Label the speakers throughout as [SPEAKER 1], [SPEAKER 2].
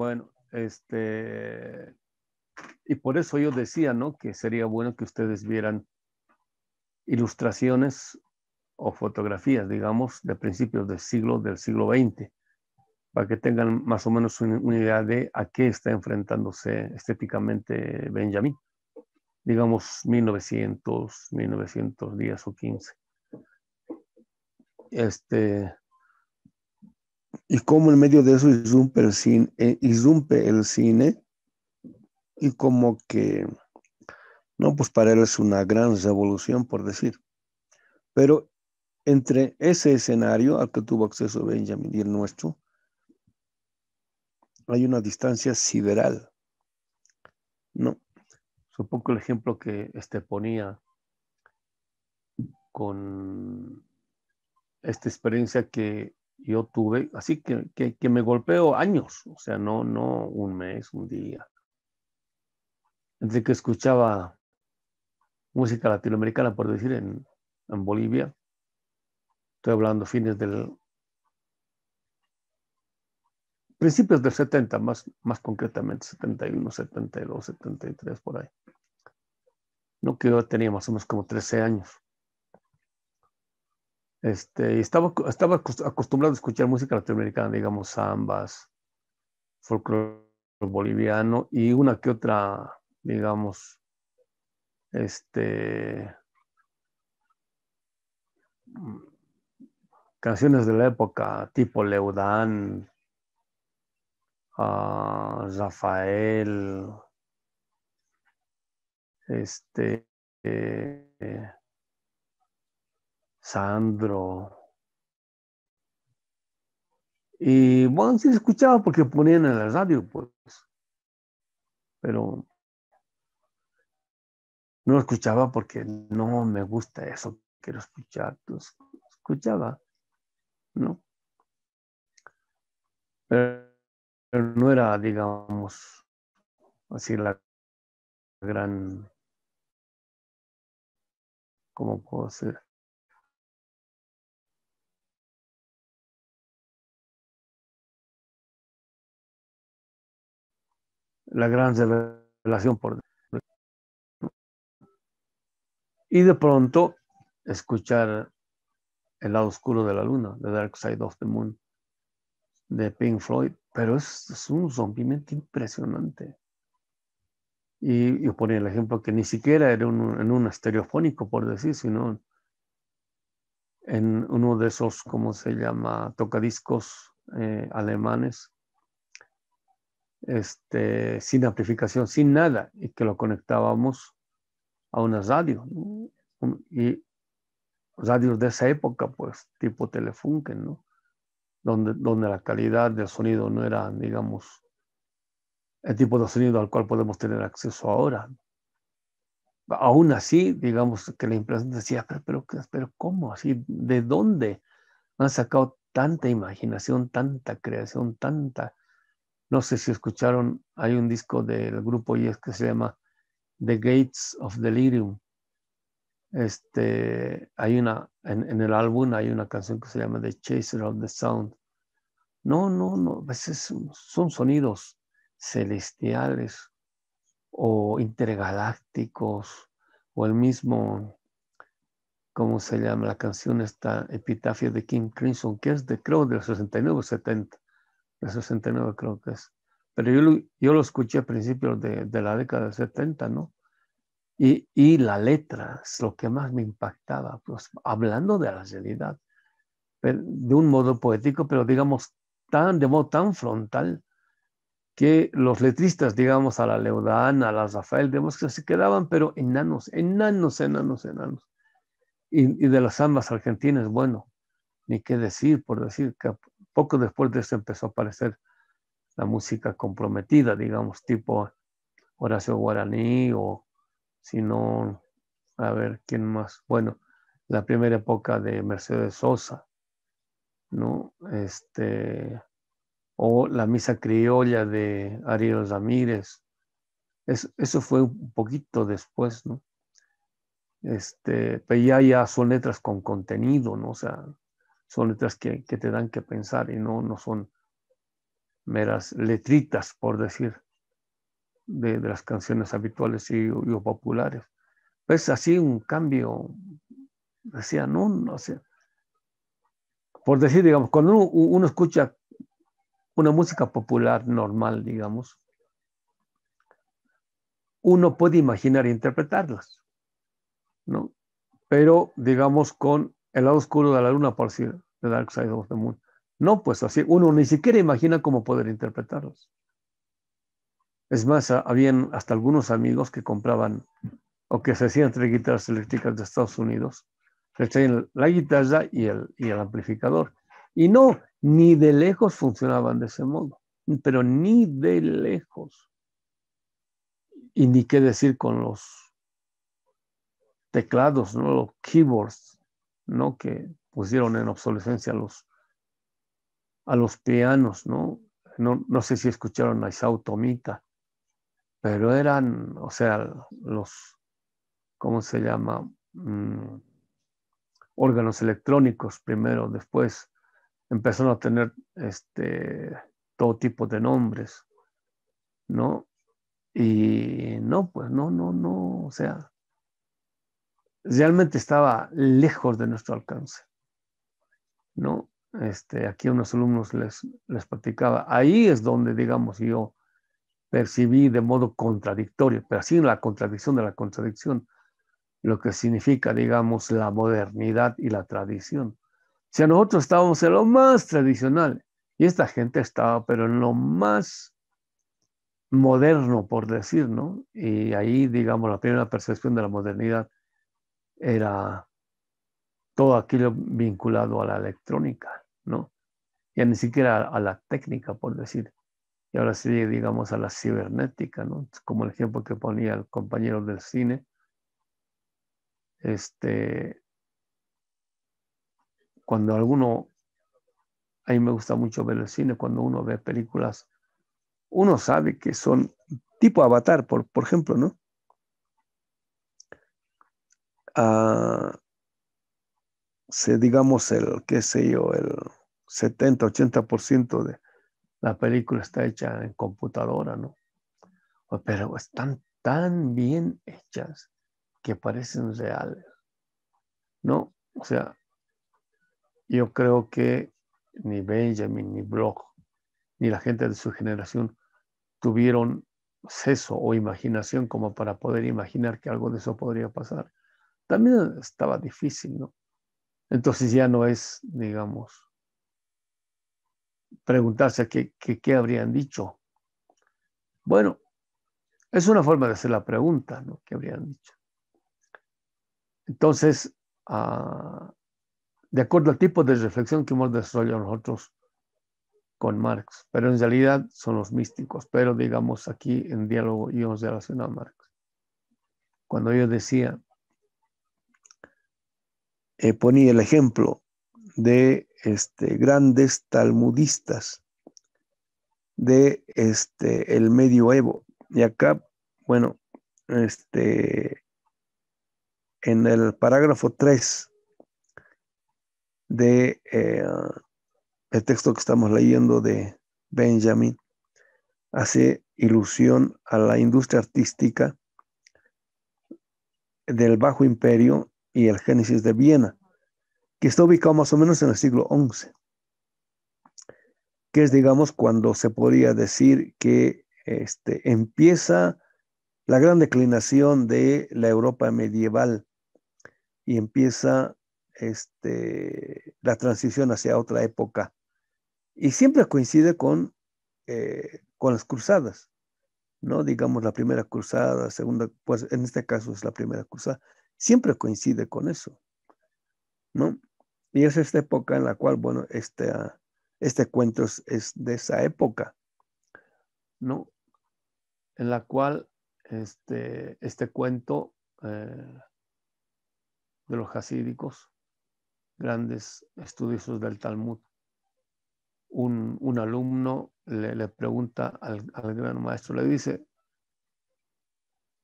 [SPEAKER 1] Bueno, este, y por eso yo decía, ¿no? Que sería bueno que ustedes vieran ilustraciones o fotografías, digamos, de principios del siglo, del siglo XX, para que tengan más o menos una, idea de a qué está enfrentándose estéticamente Benjamin, digamos 1900, 1910 o 15. Este, y cómo en medio de eso irrumpe el cine, eh, el cine y como que, no, pues para él es una gran revolución, por decir. Pero entre ese escenario al que tuvo acceso Benjamin y el nuestro, hay una distancia sideral. No, supongo el ejemplo que este ponía con esta experiencia que yo tuve, así que, que, me golpeó años, o sea, no, no un mes, un día. desde que escuchaba música latinoamericana, por decir, en, en Bolivia, estoy hablando fines del... principios del 70, más, más concretamente, 71, 72, 73, por ahí. No, que yo tenía más o menos como 13 años. Este, estaba, estaba acostumbrado a escuchar música latinoamericana, digamos, zambas, folclore boliviano y una que otra, digamos, este, canciones de la época, tipo Leudán, ah, Rafael, este, eh, Sandro. Y bueno, sí escuchaba porque ponían en la radio, pues. Pero no escuchaba porque no me gusta eso, quiero escuchar. Pues, escuchaba, ¿no? Pero, no era, digamos, así la gran, ¿cómo puedo ser? la gran revelación por y de pronto escuchar el lado oscuro de la luna, The Dark Side of the Moon, de Pink Floyd, pero es, un rompimiento impresionante. Y yo ponía el ejemplo que ni siquiera era en un estereofónico, por decir, sino en uno de esos, ¿cómo se llama?, tocadiscos eh, alemanes, este, sin amplificación, sin nada, y que lo conectábamos a una radio. Y radios de esa época, pues tipo Telefunken, ¿no? Donde, donde la calidad del sonido no era, digamos, el tipo de sonido al cual podemos tener acceso ahora. Aún así, digamos que la impresión decía, pero, pero, pero ¿cómo así? ¿De dónde han sacado tanta imaginación, tanta creación, tanta no sé si escucharon, hay un disco del grupo Yes que se llama The Gates of Delirium. Este, hay una, en, el álbum hay una canción que se llama The Chaser of the Sound. No, no, no, a veces son sonidos celestiales o intergalácticos o el mismo, ¿cómo se llama? La canción esta, epitafia de King Crimson, que es de creo del 69-70 de 69 creo que es. Pero yo, lo, yo lo escuché a principios de, de, la década de 70, ¿no? Y, y, la letra es lo que más me impactaba, pues, hablando de la realidad, de un modo poético, pero digamos tan, de modo tan frontal, que los letristas, digamos, a la Leudana, a la Rafael, digamos que se quedaban, pero enanos, enanos, enanos, enanos. Y, y de las ambas argentinas, bueno, ni qué decir, por decir que poco después de eso empezó a aparecer la música comprometida, digamos, tipo Horacio Guaraní o si no, a ver, ¿quién más? Bueno, la primera época de Mercedes Sosa, ¿no? Este, o la misa criolla de Ariel Ramírez. Es, eso fue un poquito después, ¿no? Este, pero ya, ya son letras con contenido, ¿no? O sea, son letras que, te dan que pensar y no, son meras letritas, por decir, de, las canciones habituales y, populares. Pues así un cambio, decía, no, no sé. Por decir, digamos, cuando uno, escucha una música popular normal, digamos, uno puede imaginar e interpretarlas, ¿no? Pero, digamos, con el lado oscuro de la luna, por decir, The Dark Side of the Moon. No, pues así, uno ni siquiera imagina cómo poder interpretarlos. Es más, habían hasta algunos amigos que compraban o que se hacían tres guitarras eléctricas de Estados Unidos, le traían la guitarra y el, y el amplificador. Y no, ni de lejos funcionaban de ese modo, pero ni de lejos. Y ni qué decir con los teclados, los keyboards ¿no? Que pusieron en obsolescencia a los, a los pianos, ¿no? ¿no? sé si escucharon a Isao Tomita, pero eran, o sea, los, ¿cómo se llama? Mm, órganos electrónicos primero, después empezaron a tener este, todo tipo de nombres, ¿no? Y no, pues no, no, no, o sea, realmente estaba lejos de nuestro alcance. ¿no? Este, aquí a unos alumnos les, les platicaba, ahí es donde, digamos, yo percibí de modo contradictorio, pero así la contradicción de la contradicción, lo que significa, digamos, la modernidad y la tradición. Si nosotros estábamos en lo más tradicional y esta gente estaba, pero en lo más moderno, por decir, ¿no? Y ahí, digamos, la primera percepción de la modernidad era todo aquello vinculado a la electrónica, ¿no? Ya ni siquiera a, la técnica, por decir. Y ahora sí, digamos, a la cibernética, ¿no? Como el ejemplo que ponía el compañero del cine. Este, cuando alguno, a mí me gusta mucho ver el cine, cuando uno ve películas, uno sabe que son tipo avatar, por ejemplo, ¿no? digamos, el, qué sé yo, el 70, 80% de la película está hecha en computadora, ¿no? Pues, pero están tan bien hechas que parecen reales, ¿no? O sea, yo creo que ni Benjamin, ni Bloch, ni la gente de su generación tuvieron seso o imaginación como para poder imaginar que algo de eso podría pasar también estaba difícil, ¿no? Entonces ya no es, digamos, preguntarse qué, qué, habrían dicho. Bueno, es una forma de hacer la pregunta, ¿no? ¿Qué habrían dicho? Entonces, ah, de acuerdo al tipo de reflexión que hemos desarrollado nosotros con Marx, pero en realidad son los místicos, pero digamos aquí en diálogo íbamos de relación a Marx. Cuando yo decía, eh, ponía el ejemplo de este, grandes talmudistas de este, el medioevo. Y acá, bueno, este, en el parágrafo 3 del eh, texto que estamos leyendo de Benjamin, hace ilusión a la industria artística del Bajo Imperio y el Génesis de Viena que está ubicado más o menos en el siglo XI, que es, digamos, cuando se podría decir que este, empieza la gran declinación de la Europa medieval y empieza este, la transición hacia otra época. Y siempre coincide con, eh, con las cruzadas, ¿no? Digamos la primera cruzada, la segunda, pues en este caso es la primera cruzada. Siempre coincide con eso, ¿no? Y es esta época en la cual, bueno, este, ah, este cuento es, de esa época, ¿no? En la cual este, este cuento eh, de los hasídicos, grandes estudiosos del Talmud, un, alumno le, pregunta al, gran maestro, le dice,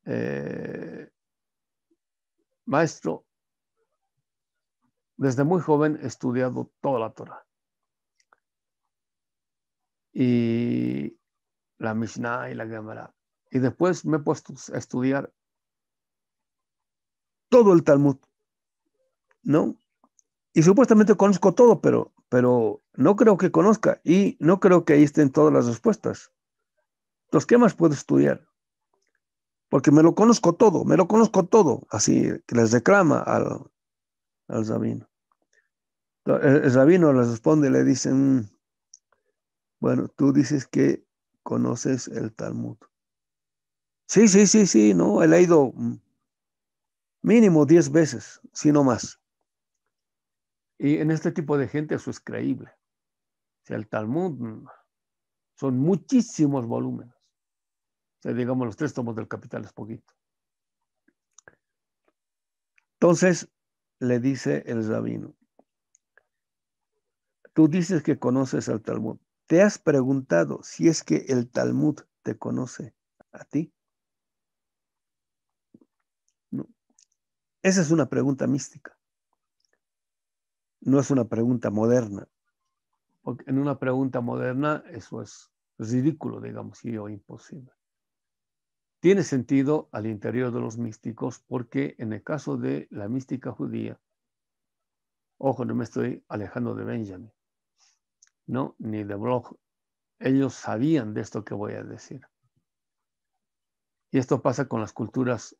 [SPEAKER 1] eh, maestro, desde muy joven he estudiado toda la Torah. Y la Mishnah y la Gemara. Y después me he puesto a estudiar todo el Talmud, ¿no? Y supuestamente conozco todo, pero, pero no creo que conozca y no creo que ahí estén todas las respuestas. Entonces, ¿qué más puedo estudiar? Porque me lo conozco todo, me lo conozco todo. Así que les reclama al, al rabino. El, rabino le responde, le dicen, mm, bueno, tú dices que conoces el Talmud. Sí, sí, sí, sí, no, he leído mm, mínimo diez veces, si no más. Y en este tipo de gente eso es creíble. sea, el Talmud mm, son muchísimos volúmenes. O sea, digamos, los tres tomos del capital es poquito. Entonces, le dice el rabino, tú dices que conoces al Talmud. ¿Te has preguntado si es que el Talmud te conoce a ti? Esa es una pregunta mística. No es una pregunta moderna. Porque en una pregunta moderna eso es ridículo, digamos, o imposible tiene sentido al interior de los místicos porque en el caso de la mística judía, ojo, no me estoy alejando de Benjamin, no, ni de Bloch, ellos sabían de esto que voy a decir. Y esto pasa con las culturas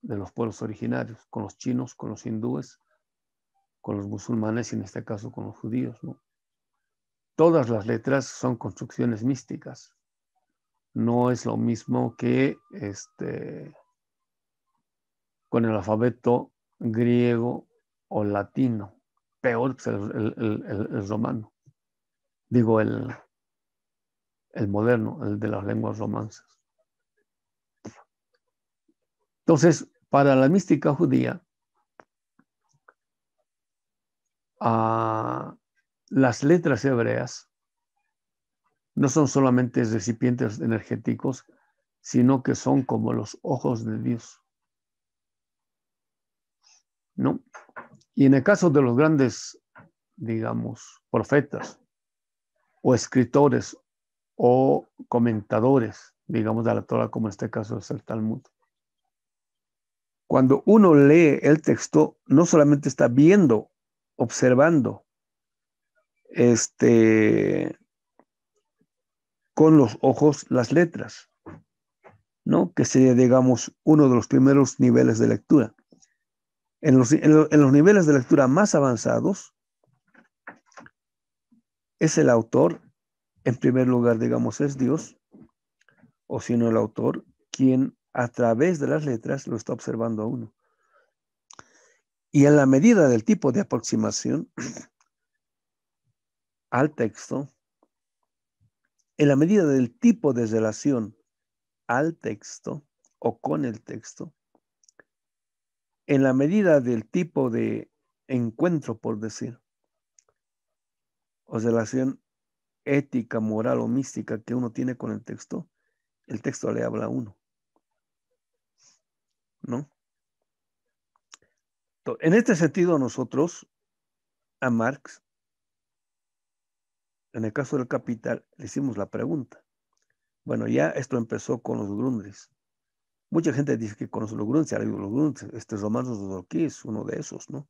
[SPEAKER 1] de los pueblos originarios, con los chinos, con los hindúes, con los musulmanes y en este caso con los judíos. Todas las letras son construcciones místicas no es lo mismo que este, con el alfabeto griego o latino, peor que pues, el, romano, digo el, moderno, el de las lenguas romances. Entonces, para la mística judía, ah, las letras hebreas no son solamente recipientes energéticos, sino que son como los ojos de Dios. ¿No? Y en el caso de los grandes, digamos, profetas o escritores o comentadores, digamos, de la Torah, como en este caso es el Talmud, cuando uno lee el texto, no solamente está viendo, observando, este, con los ojos las letras, ¿no? que sería, digamos, uno de los primeros niveles de lectura. En los, los niveles de lectura más avanzados, es el autor, en primer lugar, digamos, es Dios, o si no el autor, quien a través de las letras lo está observando a uno. Y en la medida del tipo de aproximación al texto, en la medida del tipo de relación al texto o con el texto, en la medida del tipo de encuentro, por decir, o relación ética, moral o mística que uno tiene con el texto, el texto le habla a uno. ¿No? En este sentido, nosotros a Marx en el caso del capital, le hicimos la pregunta. Bueno, ya esto empezó con los grundres. Mucha gente dice que conoce los grundres, ha leído los Grundris. Este es Romanos es uno de esos, ¿no?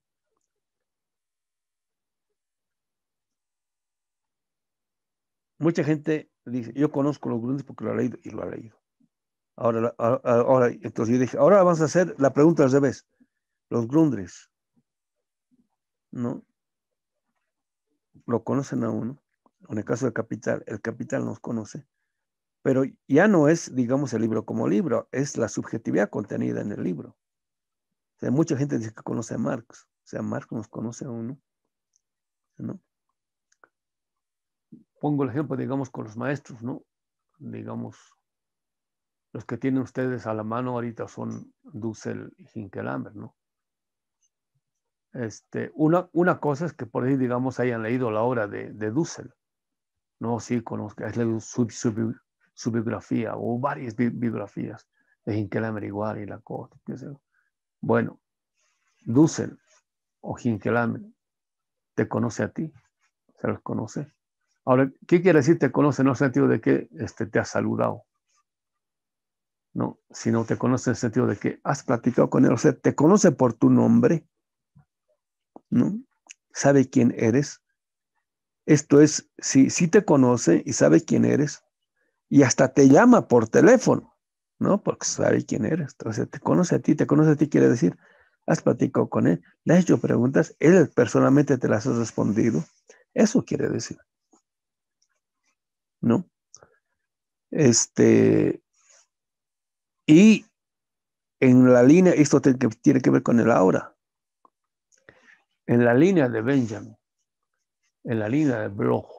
[SPEAKER 1] Mucha gente dice, yo conozco los grundres porque lo ha leído y lo ha leído. Ahora, ahora, entonces yo dije, ahora vamos a hacer la pregunta al revés. Los grundres. ¿no? Lo conocen a uno en el caso del capital, el capital nos conoce, pero ya no es, digamos, el libro como libro, es la subjetividad contenida en el libro. mucha gente dice que conoce a Marx, o sea, Marx nos conoce a uno, ¿no? Pongo el ejemplo, digamos, con los maestros, ¿no? Digamos, los que tienen ustedes a la mano ahorita son Dussel y Hinkelhammer, ¿no? Este, una, una cosa es que por ahí, digamos, hayan leído la obra de, de Dussel, no, sí, conozco, es su, biografía o varias biografías de Hinkelamer igual y la cosa. Bueno, Dussel o Hinkelamer te conoce a ti, se los conoce. Ahora, ¿qué quiere decir te conoce? No en el sentido de que este, te ha saludado, no, sino te conoce en el sentido de que has platicado con él, o sea, te conoce por tu nombre, ¿no? Sabe quién eres, esto es, si, te conoce y sabe quién eres, y hasta te llama por teléfono, ¿no? Porque sabe quién eres. O sea, te conoce a ti, te conoce a ti quiere decir, has platicado con él, le has hecho preguntas, él personalmente te las ha respondido. Eso quiere decir. ¿No? Este, y en la línea, esto tiene que, tiene que ver con el aura. En la línea de Benjamin, en la línea de Bloch,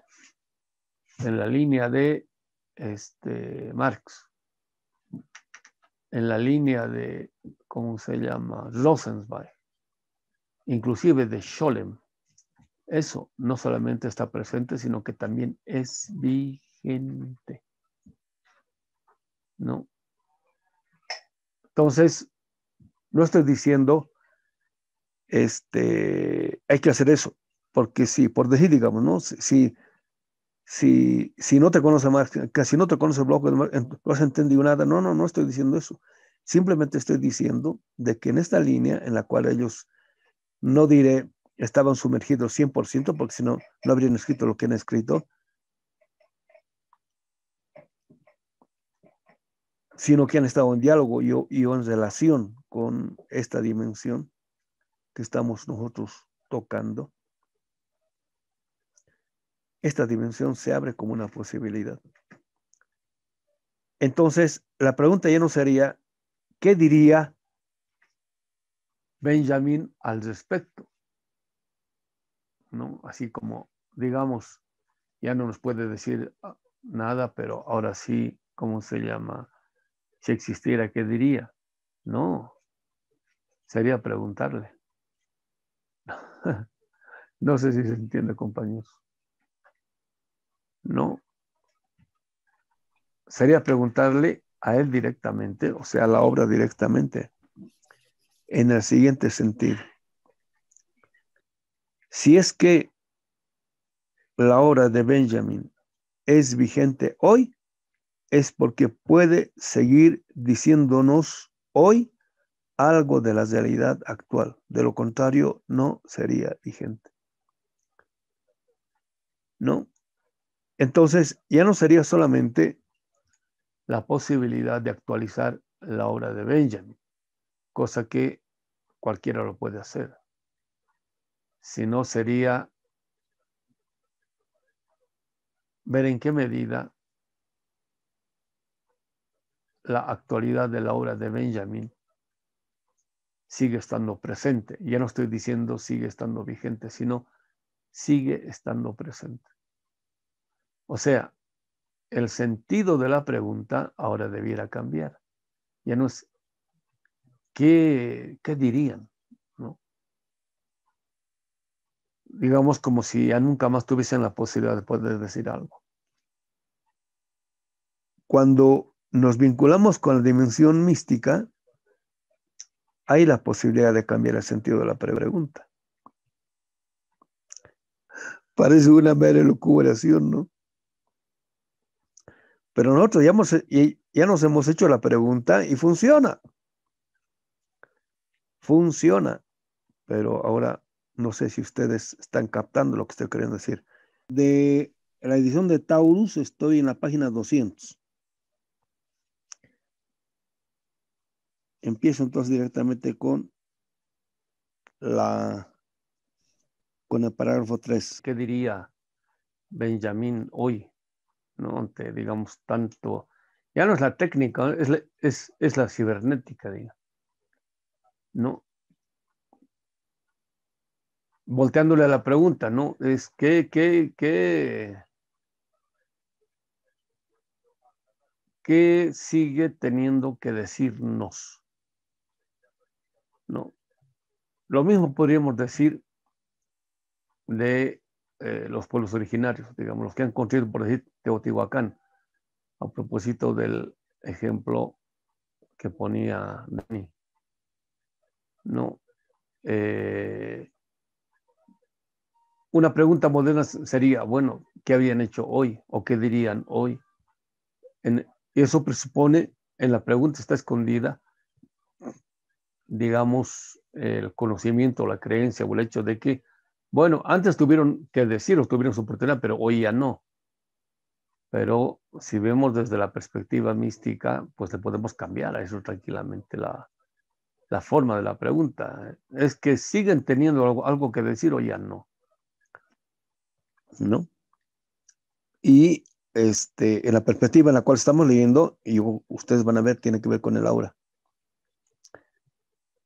[SPEAKER 1] en la línea de este, Marx, en la línea de, ¿cómo se llama? Rosenzweig, inclusive de Scholem. Eso no solamente está presente, sino que también es vigente. ¿No? Entonces, no estoy diciendo, este, hay que hacer eso. Porque si, por decir, digamos, ¿no? Si, si, si no te conoce Marx, casi no te conoce el bloque no has entendido nada. No, no, no estoy diciendo eso. Simplemente estoy diciendo de que en esta línea en la cual ellos, no diré, estaban sumergidos 100%, porque si no, no habrían escrito lo que han escrito, sino que han estado en diálogo y, y en relación con esta dimensión que estamos nosotros tocando esta dimensión se abre como una posibilidad. Entonces, la pregunta ya no sería, ¿qué diría Benjamin al respecto? ¿No? Así como, digamos, ya no nos puede decir ah, nada, pero ahora sí, ¿cómo se llama? Si existiera, ¿qué diría? No, sería preguntarle. no sé si se entiende, compañeros. No. Sería preguntarle a él directamente, o sea, a la obra directamente, en el siguiente sentido. Si es que la obra de Benjamin es vigente hoy, es porque puede seguir diciéndonos hoy algo de la realidad actual. De lo contrario, no sería vigente. ¿No? Entonces, ya no sería solamente la posibilidad de actualizar la obra de Benjamin, cosa que cualquiera lo puede hacer, sino sería ver en qué medida la actualidad de la obra de Benjamin sigue estando presente. Ya no estoy diciendo sigue estando vigente, sino sigue estando presente. O sea, el sentido de la pregunta ahora debiera cambiar. Ya no qué, dirían, Digamos como si ya nunca más tuviesen la posibilidad de poder decir algo. Cuando nos vinculamos con la dimensión mística, hay la posibilidad de cambiar el sentido de la pregunta. Parece una mera elucubración, ¿no? Pero nosotros ya, nos hemos hecho la pregunta y funciona. Funciona. Pero ahora no sé si ustedes están captando lo que estoy queriendo decir. De la edición de Taurus estoy en la página 200. Empiezo entonces directamente con la con el parágrafo 3. ¿Qué diría Benjamín hoy ¿no? ante, digamos, tanto, ya no es la técnica, es la, cibernética, digamos. ¿no? Volteándole a la pregunta, ¿no? Es qué qué, qué, qué sigue teniendo que decirnos, ¿no? Lo mismo podríamos decir de eh, los pueblos originarios, digamos, los que han construido, por decir, Teotihuacán, a propósito del ejemplo que ponía Dani. No. Eh, una pregunta moderna sería, bueno, ¿qué habían hecho hoy o qué dirían hoy? En, eso presupone, en la pregunta está escondida, digamos, el conocimiento, la creencia o el hecho de que bueno, antes tuvieron que decirlo, tuvieron su oportunidad, pero hoy ya no. Pero si vemos desde la perspectiva mística, pues le podemos cambiar a eso tranquilamente la, la forma de la pregunta. Es que siguen teniendo algo, algo que decir o ya no. ¿No? Y este, en la perspectiva en la cual estamos leyendo, y ustedes van a ver, tiene que ver con el aura.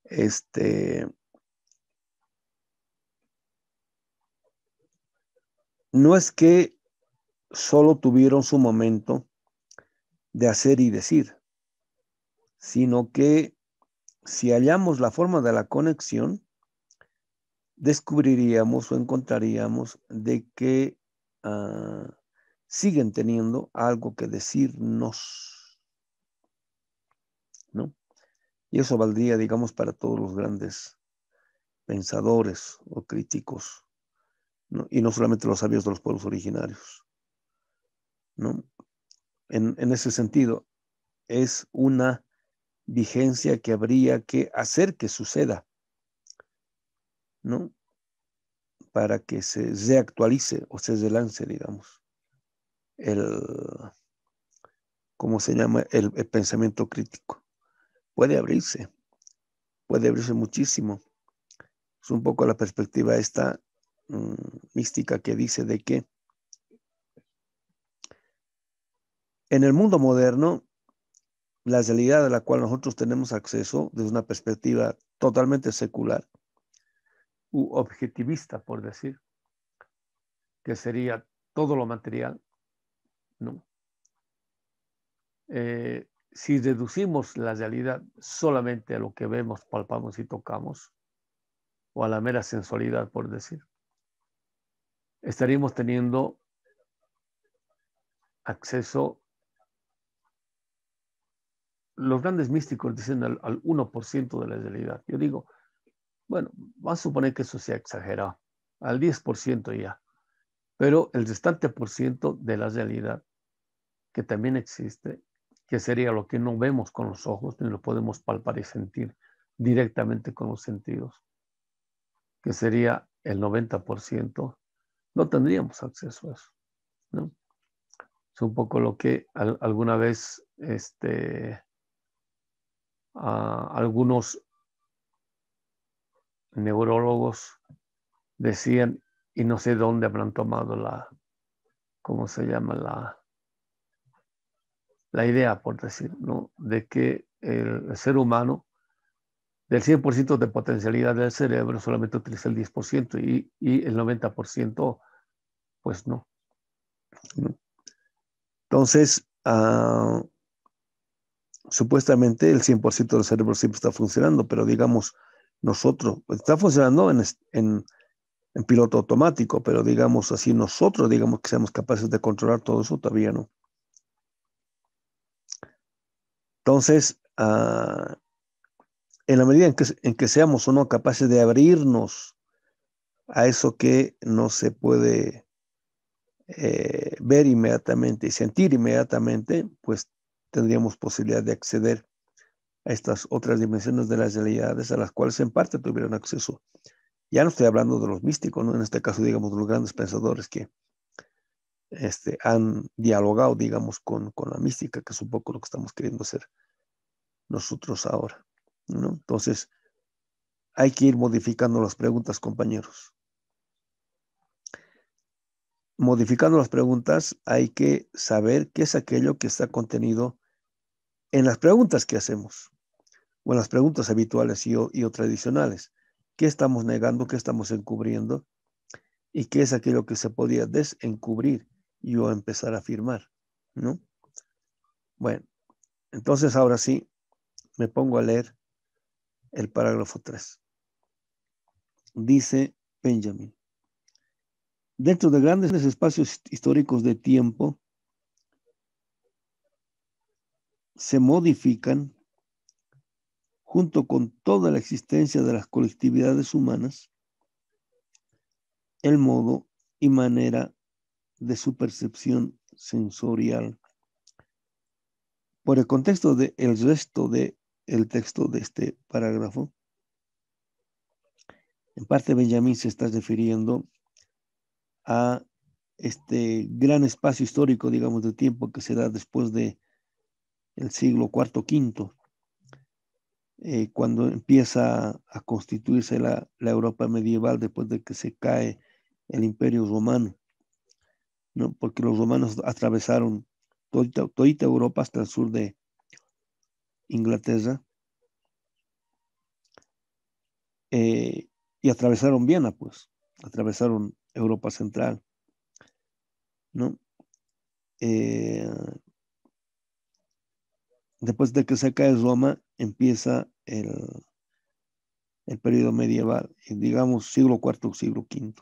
[SPEAKER 1] Este, no es que solo tuvieron su momento de hacer y decir, sino que si hallamos la forma de la conexión, descubriríamos o encontraríamos de que ah, siguen teniendo algo que decirnos. ¿No? Y eso valdría, digamos, para todos los grandes pensadores o críticos y no solamente los sabios de los pueblos originarios. ¿no? En, ese sentido, es una vigencia que habría que hacer que suceda, ¿no? Para que se actualice o se relance, digamos, el, ¿cómo se llama? El, el pensamiento crítico. Puede abrirse, puede abrirse muchísimo. Es un poco la perspectiva esta Mm, mística que dice de que en el mundo moderno, la realidad a la cual nosotros tenemos acceso desde una perspectiva totalmente secular u objetivista, por decir, que sería todo lo material, ¿no? Eh, si deducimos la realidad solamente a lo que vemos, palpamos y tocamos, o a la mera sensualidad, por decir, estaríamos teniendo acceso, los grandes místicos dicen al, 1% de la realidad. Yo digo, bueno, va a suponer que eso sea exagerado, al 10% ya, pero el restante por ciento de la realidad que también existe, que sería lo que no vemos con los ojos, ni lo podemos palpar y sentir directamente con los sentidos, que sería el 90%, no tendríamos acceso a eso. Es un poco lo que alguna vez este, algunos neurólogos decían, y no sé dónde habrán tomado la, ¿cómo se llama? La, la idea, por decir, ¿no? de que el ser humano del 100% de potencialidad del cerebro solamente utiliza el 10% y, el 90% pues no. Entonces, ah, supuestamente el 100% del cerebro siempre está funcionando, pero digamos, nosotros, está funcionando en, en, piloto automático, pero digamos así, nosotros digamos que seamos capaces de controlar todo eso, todavía no. Entonces, uh, en la medida en que, seamos o no capaces de abrirnos a eso que no se puede eh, ver inmediatamente y sentir inmediatamente, pues tendríamos posibilidad de acceder a estas otras dimensiones de las realidades a las cuales en parte tuvieron acceso. Ya no estoy hablando de los místicos, en este caso, digamos, de los grandes pensadores que este, han dialogado, digamos, con, con la mística, que es un poco lo que estamos queriendo hacer nosotros ahora. Entonces, hay que ir modificando las preguntas, compañeros. Modificando las preguntas, hay que saber qué es aquello que está contenido en las preguntas que hacemos, o en las preguntas habituales y o, tradicionales. ¿Qué estamos negando? ¿Qué estamos encubriendo? ¿Y qué es aquello que se podía desencubrir y o empezar a afirmar? ¿No? Bueno, entonces ahora sí, me pongo a leer el parágrafo 3. Dice Benjamin, dentro de grandes espacios históricos de tiempo, se modifican junto con toda la existencia de las colectividades humanas, el modo y manera de su percepción sensorial. Por el contexto del el resto de el texto de este parágrafo. En parte Benjamín se está refiriendo a este gran espacio histórico, digamos, de tiempo que se da después de el siglo IV, V, eh, cuando empieza a constituirse la, la, Europa medieval después de que se cae el imperio romano, ¿no? porque los romanos atravesaron toda, toda Europa hasta el sur de, Inglaterra, eh, y atravesaron Viena, pues, atravesaron Europa Central, ¿no? Eh, después de que se cae Roma, empieza el, el periodo medieval, digamos siglo IV o siglo V.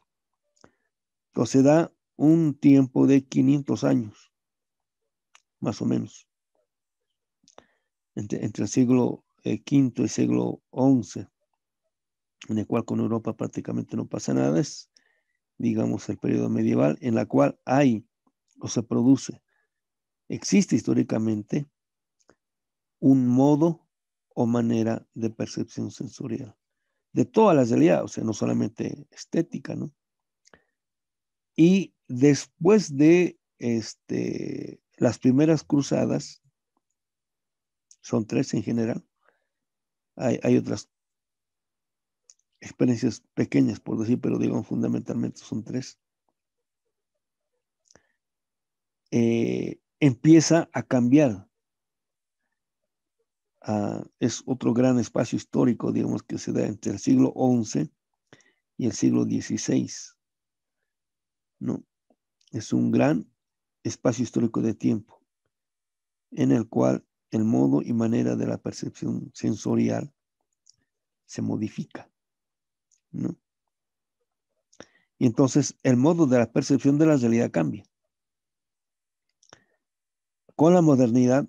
[SPEAKER 1] Entonces da un tiempo de 500 años, más o menos entre, el siglo V eh, y siglo XI, en el cual con Europa prácticamente no pasa nada, es, digamos, el periodo medieval, en la cual hay o se produce, existe históricamente un modo o manera de percepción sensorial de todas las realidades, o sea, no solamente estética, ¿no? Y después de este, las primeras cruzadas, son tres en general. Hay, otras experiencias pequeñas, por decir, pero digo fundamentalmente son tres. Eh, empieza a cambiar. Ah, es otro gran espacio histórico, digamos, que se da entre el siglo XI y el siglo XVI. ¿no? Es un gran espacio histórico de tiempo en el cual el modo y manera de la percepción sensorial se modifica. ¿no? Y entonces el modo de la percepción de la realidad cambia. Con la modernidad,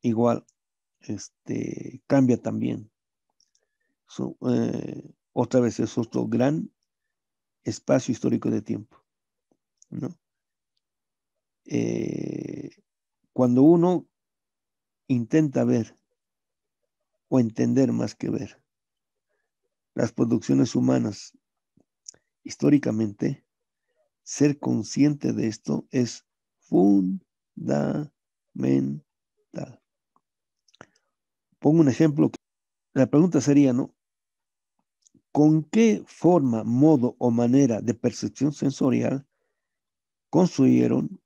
[SPEAKER 1] igual, este, cambia también. Eh, otra vez es otro gran espacio histórico de tiempo. ¿no? Eh, cuando uno intenta ver o entender más que ver. Las producciones humanas, históricamente, ser consciente de esto es fundamental. Pongo un ejemplo. La pregunta sería, ¿no? ¿Con qué forma, modo o manera de percepción sensorial construyeron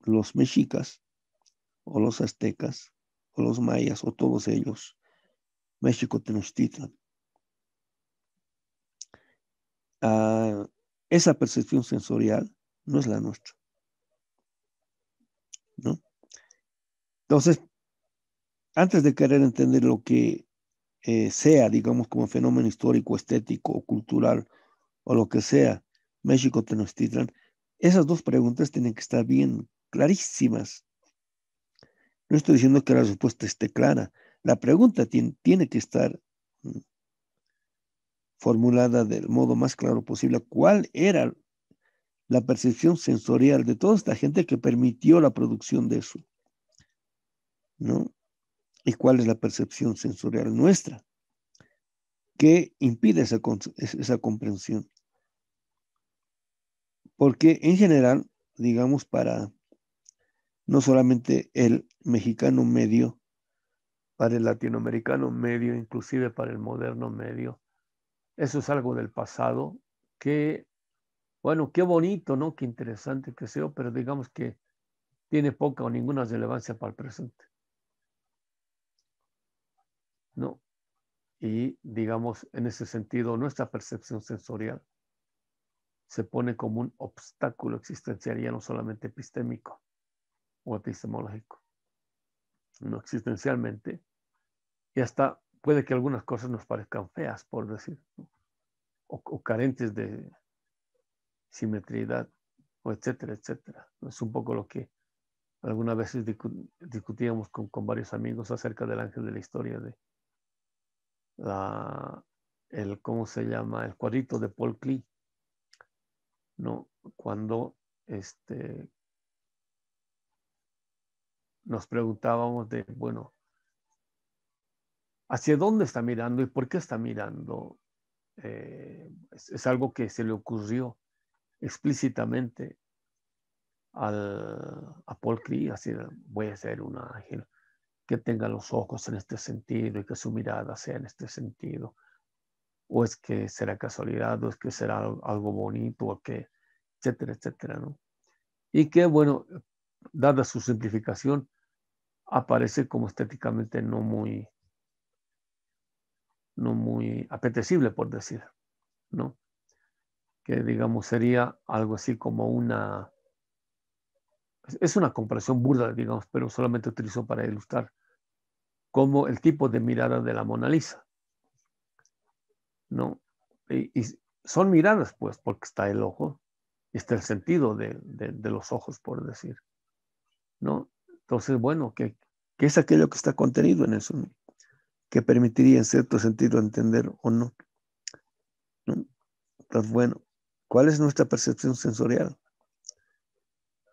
[SPEAKER 1] los mexicas o los aztecas o los mayas o todos ellos, México Tenochtitlan. Ah, esa percepción sensorial no es la nuestra. ¿no? Entonces, antes de querer entender lo que eh, sea, digamos, como fenómeno histórico, estético o cultural o lo que sea, México Tenochtitlan, esas dos preguntas tienen que estar bien clarísimas no estoy diciendo que la respuesta esté clara. La pregunta tiene, que estar mm, formulada del modo más claro posible. ¿Cuál era la percepción sensorial de toda esta gente que permitió la producción de eso? ¿No? ¿Y cuál es la percepción sensorial nuestra? ¿Qué impide esa comprensión? Porque en general, digamos, para no solamente el mexicano medio, para el latinoamericano medio, inclusive para el moderno medio. Eso es algo del pasado que, bueno, qué bonito, ¿no? Qué interesante que sea, pero digamos que tiene poca o ninguna relevancia para el presente. ¿No? Y digamos, en ese sentido, nuestra percepción sensorial se pone como un obstáculo existencial, ya no solamente epistémico o epistemológico, no existencialmente, y hasta puede que algunas cosas nos parezcan feas, por decir, o, carentes de simetría, o etcétera, etcétera. Es un poco lo que algunas veces discutíamos con, varios amigos acerca del ángel de la historia de la, el, ¿cómo se llama? El cuadrito de Paul Klee, ¿no? Cuando este, nos preguntábamos de, bueno, ¿hacia dónde está mirando y por qué está mirando? Eh, es, algo que se le ocurrió explícitamente al, a Paul Cree, así voy a ser un ángel que tenga los ojos en este sentido y que su mirada sea en este sentido. O es que será casualidad, o es que será algo bonito, o que, etcétera, etcétera, ¿no? Y que, bueno, dada su simplificación, aparece como estéticamente no muy, no muy apetecible, por decir, ¿no? Que digamos sería algo así como una, es una comparación burda, digamos, pero solamente utilizo para ilustrar como el tipo de mirada de la Mona Lisa, ¿no? Y, son miradas, pues, porque está el ojo, está el sentido de, de los ojos, por decir, ¿no? Entonces, bueno, ¿qué, es aquello que está contenido en eso? Que permitiría en cierto sentido entender o no. Entonces, bueno, ¿cuál es nuestra percepción sensorial?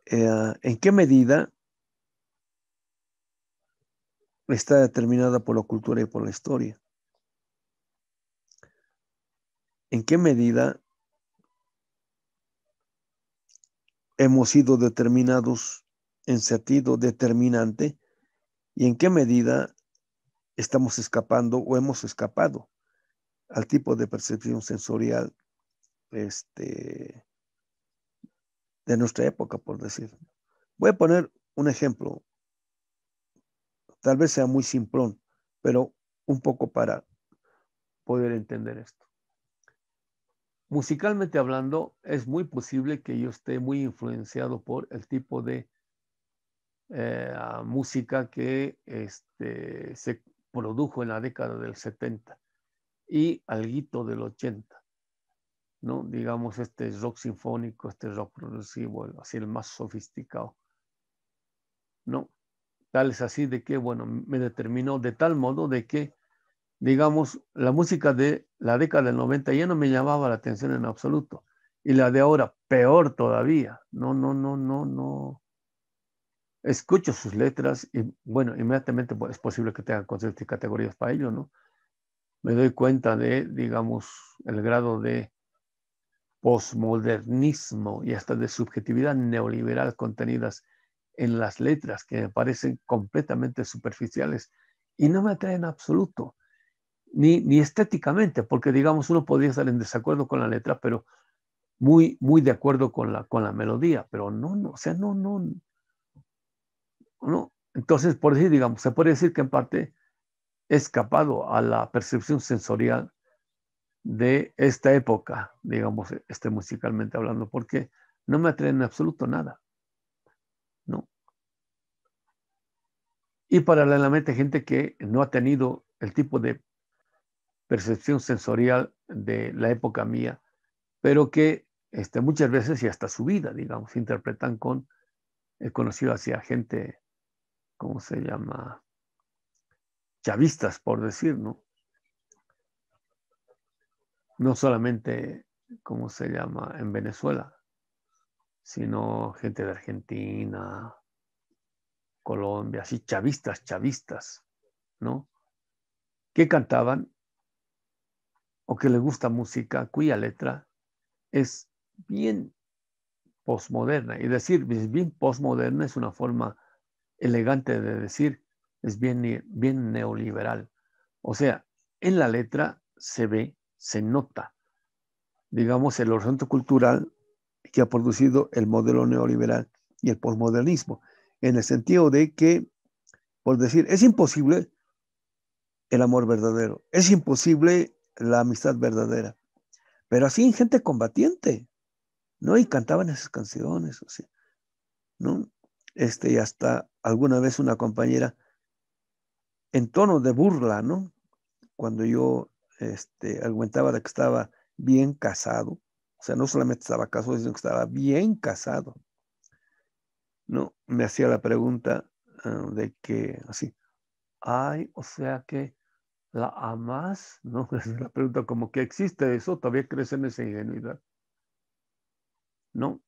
[SPEAKER 1] Eh, ¿En qué medida está determinada por la cultura y por la historia? ¿En qué medida hemos sido determinados en sentido determinante y en qué medida estamos escapando o hemos escapado al tipo de percepción sensorial este, de nuestra época, por decir. Voy a poner un ejemplo, tal vez sea muy simplón, pero un poco para poder entender esto. Musicalmente hablando, es muy posible que yo esté muy influenciado por el tipo de eh, a música que este, se produjo en la década del 70 y alguito del 80. ¿no? digamos, este rock sinfónico, este rock progresivo, así el más sofisticado. ¿no? Tal es así de que, bueno, me determinó de tal modo de que, digamos, la música de la década del 90 ya no me llamaba la atención en absoluto. Y la de ahora, peor todavía. No, no, no, no, no escucho sus letras y, bueno, inmediatamente pues, es posible que tengan conceptos y categorías para ello, ¿no? Me doy cuenta de, digamos, el grado de posmodernismo y hasta de subjetividad neoliberal contenidas en las letras que me parecen completamente superficiales y no me atraen absoluto, ni, ni estéticamente, porque digamos uno podría estar en desacuerdo con la letra, pero muy, muy de acuerdo con la, con la melodía, pero no, no, o sea, no, no, entonces, por decir, digamos, se puede decir que en parte he escapado a la percepción sensorial de esta época, digamos, este musicalmente hablando, porque no me atrae en absoluto nada, ¿no? Y paralelamente gente que no ha tenido el tipo de percepción sensorial de la época mía, pero que este, muchas veces y hasta su vida, digamos, interpretan con el conocido hacia gente ¿cómo se llama? chavistas, por decir, ¿no? No solamente, ¿cómo se llama?, en Venezuela, sino gente de Argentina, Colombia, así chavistas, chavistas, ¿no? Que cantaban o que le gusta música cuya letra es bien posmoderna. Y decir bien posmoderna es una forma elegante de decir, es bien, bien neoliberal. O sea, en la letra se ve, se nota, digamos, el horizonte cultural que ha producido el modelo neoliberal y el posmodernismo, en el sentido de que, por decir, es imposible el amor verdadero, es imposible la amistad verdadera, pero así en gente combatiente, ¿no? Y cantaban esas canciones, o sea, ¿no? este, y hasta alguna vez una compañera, en tono de burla, ¿no? Cuando yo este, argumentaba de que estaba bien casado, o sea, no solamente estaba casado, sino que estaba bien casado, ¿no? Me hacía la pregunta ah, de que, así, ay, o sea que la amas, ¿no? Es la pregunta como que existe eso, todavía crece en esa ingenuidad, ¿no?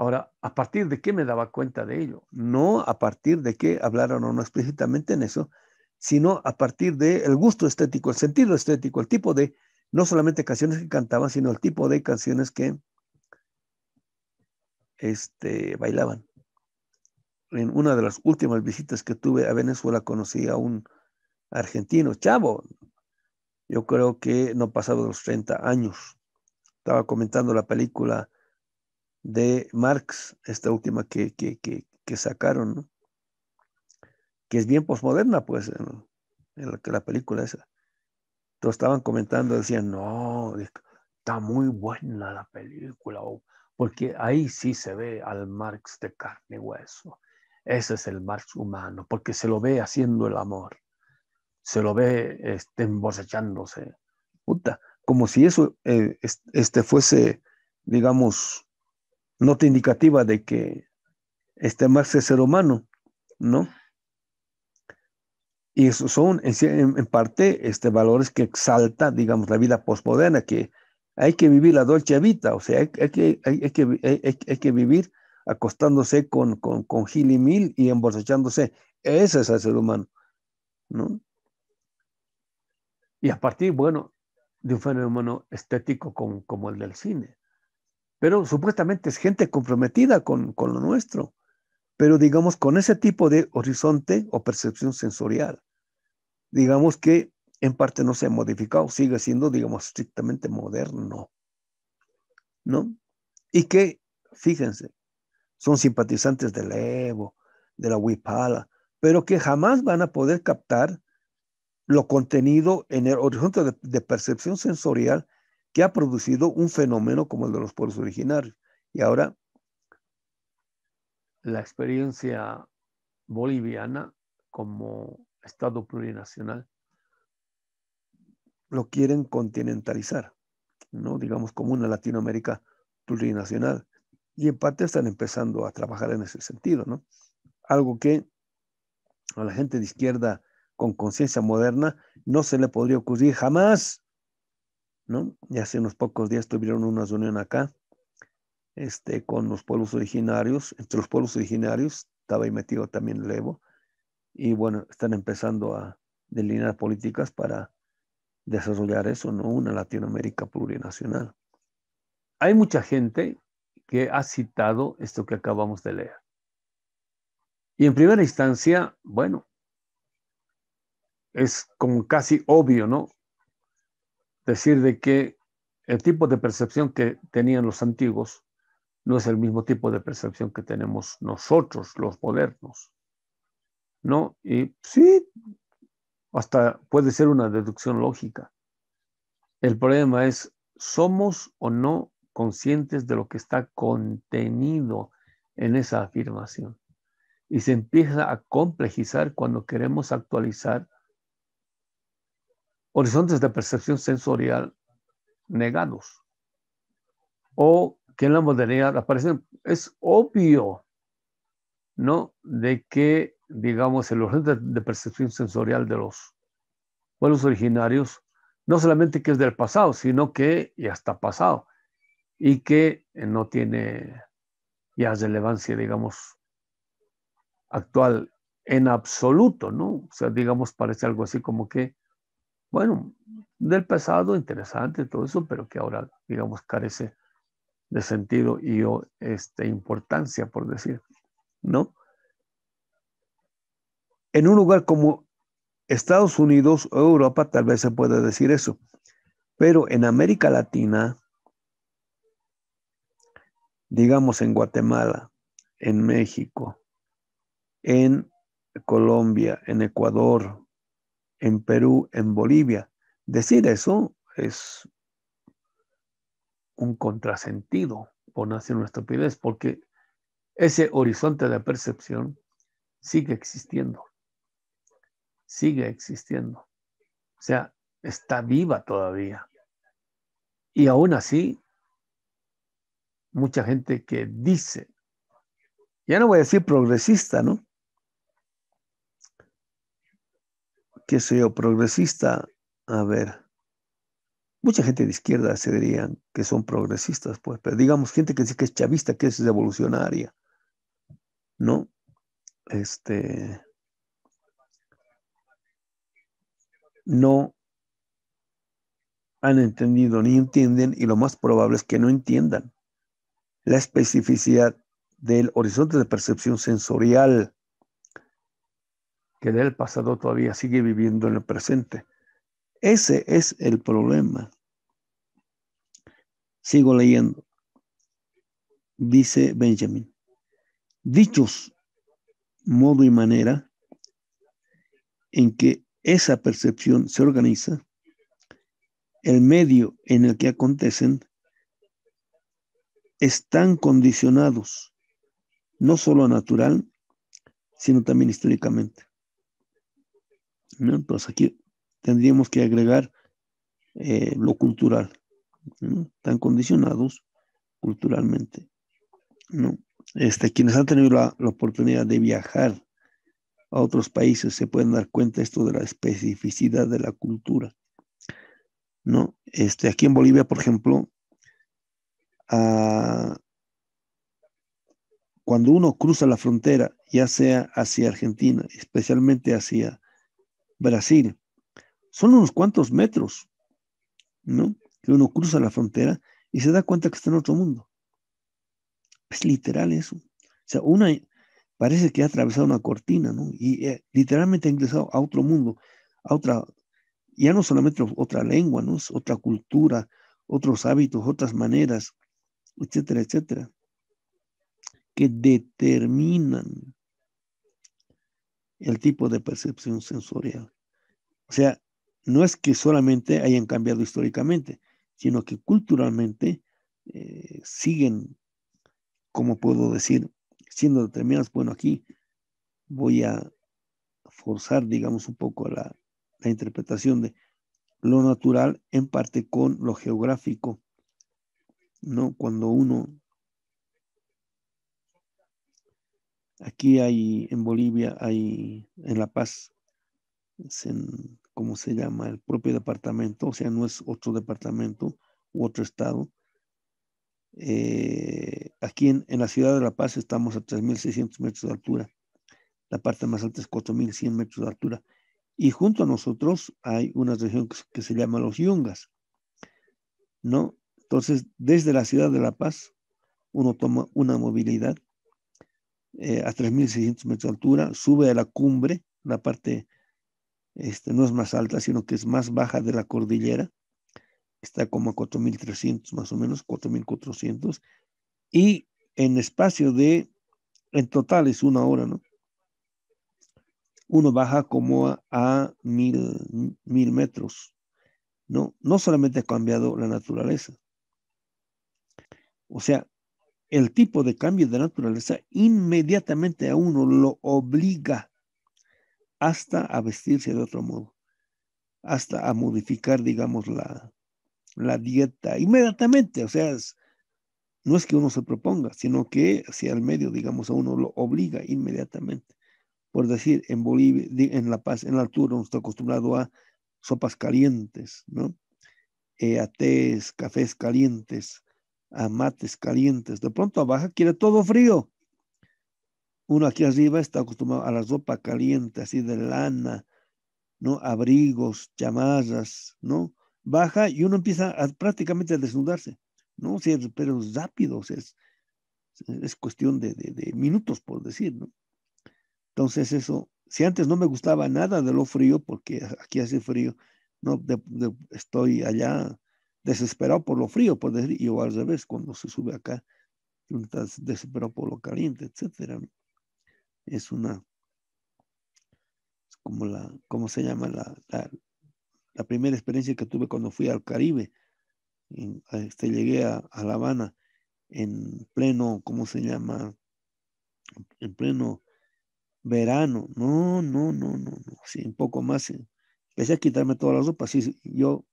[SPEAKER 1] Ahora, ¿a partir de qué me daba cuenta de ello? No a partir de que hablaron o no explícitamente en eso, sino a partir del el gusto estético, el sentido estético, el tipo de, no solamente canciones que cantaban, sino el tipo de canciones que este, bailaban. En una de las últimas visitas que tuve a Venezuela conocí a un argentino, chavo, yo creo que no pasaba los 30 años. Estaba comentando la película de Marx, esta última que, sacaron, que es bien posmoderna, pues, en la, película esa. Entonces estaban comentando, decían, no, está muy buena la película, porque ahí sí se ve al Marx de carne y hueso. Ese es el Marx humano, porque se lo ve haciendo el amor, se lo ve este, emborrachándose. Puta, como si eso eh, este fuese, digamos, nota indicativa de que este Marx es ser humano, ¿no? Y eso son en, parte este, valores que exalta, digamos, la vida postmoderna, que hay que vivir la dolce vita, o sea, hay, que, hay, que, vivir acostándose con, con, gil y mil y emborrachándose. Ese es el ser humano, ¿no? Y a partir, bueno, de un fenómeno estético como el del cine, pero supuestamente es gente comprometida con, lo nuestro, pero digamos con ese tipo de horizonte o percepción sensorial, digamos que en parte no se ha modificado, sigue siendo, digamos, estrictamente moderno, ¿no? Y que, fíjense, son simpatizantes del Evo, de la Wipala, pero que jamás van a poder captar lo contenido en el horizonte de percepción sensorial que ha producido un fenómeno como el de los pueblos originarios. Y ahora, la experiencia boliviana como Estado plurinacional lo quieren continentalizar, ¿no? digamos como una Latinoamérica plurinacional. Y en parte están empezando a trabajar en ese sentido, ¿no? Algo que a la gente de izquierda con conciencia moderna no se le podría ocurrir jamás ¿no? Y hace unos pocos días tuvieron una reunión acá este, con los pueblos originarios. Entre los pueblos originarios estaba ahí metido también Levo. Y bueno, están empezando a delinear políticas para desarrollar eso, ¿no? Una Latinoamérica plurinacional. Hay mucha gente que ha citado esto que acabamos de leer. Y en primera instancia, bueno, es como casi obvio, ¿no? decir de que el tipo de percepción que tenían los antiguos no es el mismo tipo de percepción que tenemos nosotros, los modernos. ¿No? Y sí, hasta puede ser una deducción lógica. El problema es, ¿somos o no conscientes de lo que está contenido en esa afirmación? Y se empieza a complejizar cuando queremos actualizar horizontes de percepción sensorial negados o que en la modernidad aparecen. Es obvio, ¿no? De que, digamos, el horizonte de percepción sensorial de los pueblos originarios, no solamente que es del pasado, sino que ya está pasado y que eh, no tiene ya relevancia, digamos, actual en absoluto, ¿no? O sea, digamos, parece algo así como que bueno, del pasado, interesante todo eso, pero que ahora, digamos, carece de sentido y o, este, importancia, por decir, ¿no? En un lugar como Estados Unidos o Europa tal vez se puede decir eso, pero en América Latina, digamos en Guatemala, en México, en Colombia, en Ecuador, en Perú, en Bolivia. Decir eso es un contrasentido, por no una estupidez, porque ese horizonte de percepción sigue existiendo, sigue existiendo. O sea, está viva todavía. Y aún así, mucha gente que dice, ya no voy a decir progresista, ¿no? que sé yo, progresista, a ver, mucha gente de izquierda se dirían que son progresistas, pues, pero digamos gente que dice que es chavista, que es revolucionaria, ¿no? Este, no han entendido ni entienden y lo más probable es que no entiendan la especificidad del horizonte de percepción sensorial que del pasado todavía sigue viviendo en el presente. Ese es el problema. Sigo leyendo. Dice Benjamin. Dichos modo y manera en que esa percepción se organiza, el medio en el que acontecen, están condicionados, no solo natural, sino también históricamente. Entonces aquí tendríamos que agregar eh, lo cultural. tan Están condicionados culturalmente. Este, quienes han tenido la, oportunidad de viajar a otros países se pueden dar cuenta esto de la especificidad de la cultura. ¿no? Este, aquí en Bolivia, por ejemplo, ah, cuando uno cruza la frontera, ya sea hacia Argentina, especialmente hacia Brasil. Son unos cuantos metros, ¿no? Que uno cruza la frontera y se da cuenta que está en otro mundo. Es literal eso. O sea, una parece que ha atravesado una cortina, ¿no? Y eh, literalmente ha ingresado a otro mundo, a otra, ya no solamente otra lengua, ¿no? Es otra cultura, otros hábitos, otras maneras, etcétera, etcétera, que determinan el tipo de percepción sensorial. O sea, no es que solamente hayan cambiado históricamente, sino que culturalmente eh, siguen, como puedo decir, siendo determinadas. Bueno, aquí voy a forzar, digamos, un poco la, la interpretación de lo natural en parte con lo geográfico, ¿no? Cuando uno Aquí hay, en Bolivia, hay, en La Paz, en, ¿cómo se llama? El propio departamento, o sea, no es otro departamento u otro estado. Eh, aquí en, la ciudad de La Paz estamos a 3.600 metros de altura. La parte más alta es 4.100 metros de altura. Y junto a nosotros hay una región que, se llama los Yungas, ¿no? Entonces, desde la ciudad de La Paz, uno toma una movilidad eh, a 3.600 metros de altura, sube a la cumbre, la parte este, no es más alta, sino que es más baja de la cordillera, está como a 4.300 más o menos, 4.400, y en espacio de, en total es una hora, ¿no? Uno baja como a, a mil, mil metros, ¿no? No solamente ha cambiado la naturaleza, o sea, el tipo de cambio de naturaleza inmediatamente a uno lo obliga hasta a vestirse de otro modo, hasta a modificar, digamos, la, dieta inmediatamente. O sea, no es que uno se proponga, sino que hacia el medio, digamos, a uno lo obliga inmediatamente. Por decir, en Bolivia, en La Paz, en la altura, uno está acostumbrado a sopas calientes, ¿no? Eh, a tés, cafés calientes, a mates calientes. De pronto a baja, quiere todo frío. Uno aquí arriba está acostumbrado a la ropa caliente, así de lana, ¿no? Abrigos, chamarras, ¿no? Baja y uno empieza a, prácticamente a desnudarse, ¿no? cierto pero rápido, es, es cuestión de, minutos, por decir, ¿no? Entonces eso, si antes no me gustaba nada de lo frío, porque aquí hace frío, no, estoy allá desesperado por lo frío, por decir, y o al revés, cuando se sube acá, desesperado por lo caliente, etcétera. Es una, como la, ¿cómo se llama? La, la, primera experiencia que tuve cuando fui al Caribe, este, llegué a, La Habana en pleno, ¿cómo se llama? En pleno verano. No, no, no, no, no. Sí, un poco más. Eh, empecé a quitarme todas las ropas Sí, yo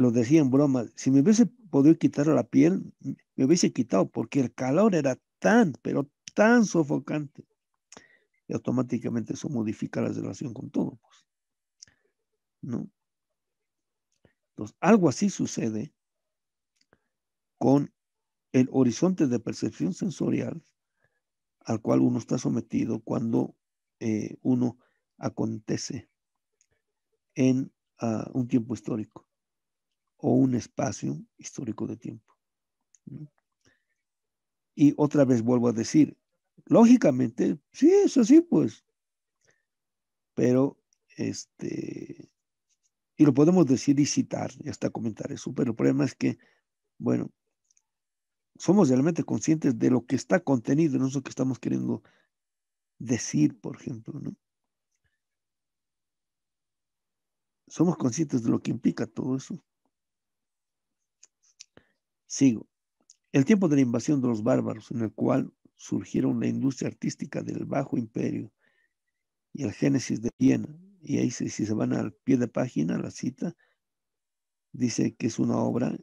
[SPEAKER 1] lo decía en broma, si me hubiese podido quitar la piel, me hubiese quitado porque el calor era tan, pero tan sofocante. Y automáticamente eso modifica la relación con todo. Pues, ¿No? Entonces, algo así sucede con el horizonte de percepción sensorial al cual uno está sometido cuando eh, uno acontece en ah, un tiempo histórico o un espacio histórico de tiempo. Y otra vez vuelvo a decir, lógicamente, sí, eso sí, pues. Pero, este, y lo podemos decir y citar, y hasta comentar eso, pero el problema es que, bueno, somos realmente conscientes de lo que está contenido, no es lo que estamos queriendo decir, por ejemplo, ¿no? Somos conscientes de lo que implica todo eso. Sigo. El tiempo de la invasión de los bárbaros, en el cual surgieron la industria artística del Bajo Imperio y el Génesis de Viena, y ahí si, se van al pie de página, la cita, dice que es una obra,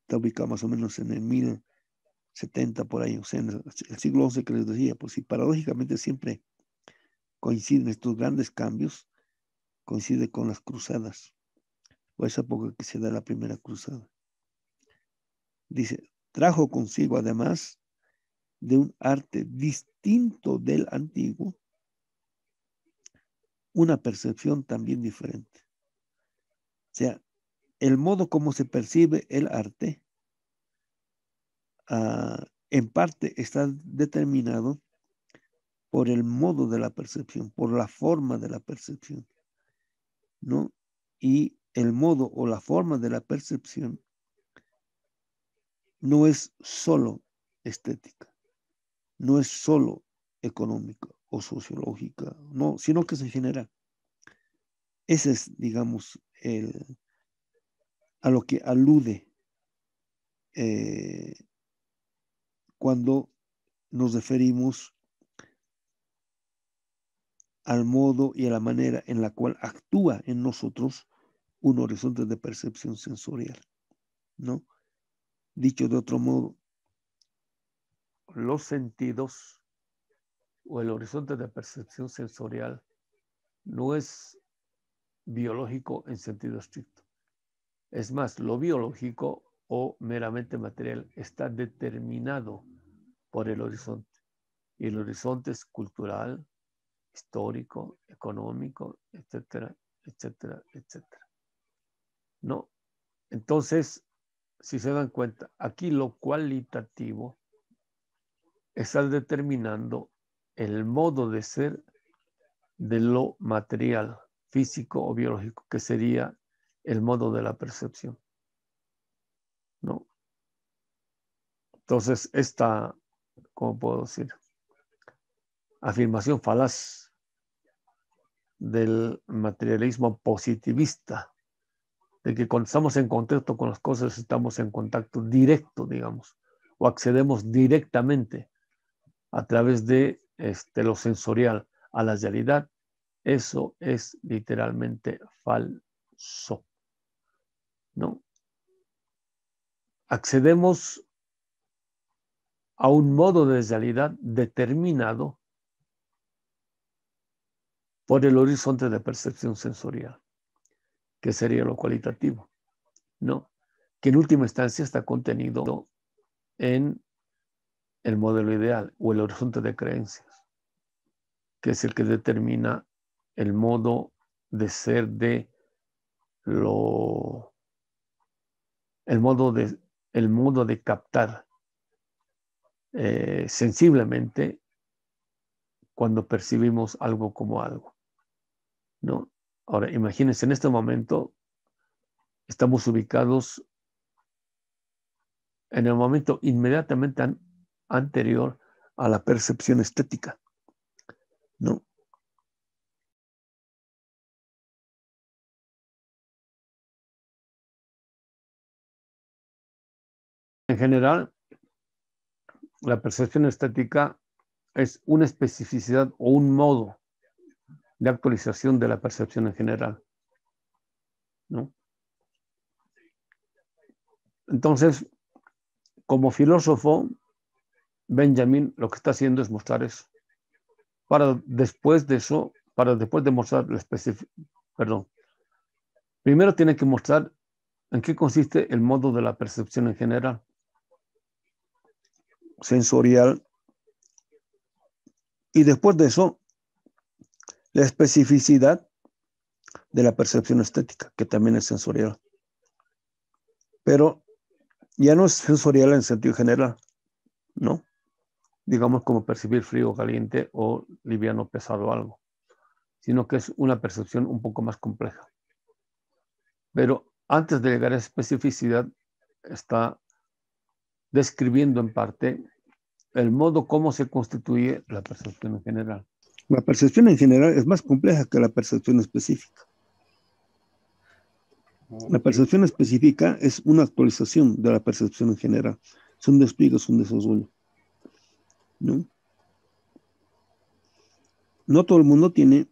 [SPEAKER 1] está ubicada más o menos en el 1070 por ahí, o sea, en el siglo XI que les decía, pues si paradójicamente siempre coinciden estos grandes cambios, coincide con las cruzadas, o esa época que se da la primera cruzada. Dice, trajo consigo además de un arte distinto del antiguo, una percepción también diferente. O sea, el modo como se percibe el arte ah, en parte está determinado por el modo de la percepción, por la forma de la percepción, ¿no? Y el modo o la forma de la percepción no es solo estética, no es solo económica o sociológica, no, sino que se genera. Ese es, digamos, el, a lo que alude eh, cuando nos referimos al modo y a la manera en la cual actúa en nosotros un horizonte de percepción sensorial, ¿no? Dicho de otro modo, los sentidos o el horizonte de percepción sensorial no es biológico en sentido estricto. Es más, lo biológico o meramente material está determinado por el horizonte. Y el horizonte es cultural, histórico, económico, etcétera, etcétera, etcétera. ¿No? Entonces, si se dan cuenta, aquí lo cualitativo está determinando el modo de ser de lo material, físico o biológico, que sería el modo de la percepción. ¿No? Entonces, esta, ¿cómo puedo decir? Afirmación falaz del materialismo positivista de que cuando estamos en contacto con las cosas estamos en contacto directo, digamos, o accedemos directamente a través de este, lo sensorial a la realidad, eso es literalmente falso. ¿No? Accedemos a un modo de realidad determinado por el horizonte de percepción sensorial que sería lo cualitativo, ¿no? Que en última instancia está contenido en el modelo ideal o el horizonte de creencias, que es el que determina el modo de ser de lo el modo de el modo de captar eh, sensiblemente cuando percibimos algo como algo no Ahora, imagínense, en este momento estamos ubicados en el momento inmediatamente anterior a la percepción estética. ¿No? En general, la percepción estética es una especificidad o un modo de actualización de la percepción en general. ¿no? Entonces, como filósofo, Benjamin lo que está haciendo es mostrar eso. Para después de eso, para después de mostrar la perdón, primero tiene que mostrar en qué consiste el modo de la percepción en general, sensorial, y después de eso la especificidad de la percepción estética, que también es sensorial. Pero ya no es sensorial en sentido general, ¿no? Digamos como percibir frío, caliente o liviano, pesado, algo, sino que es una percepción un poco más compleja. Pero antes de llegar a especificidad, está describiendo en parte el modo cómo se constituye la percepción en general. La percepción en general es más compleja que la percepción específica. La percepción específica es una actualización de la percepción en general. Es un despliegue, es un desarrollo. ¿No? No todo el mundo tiene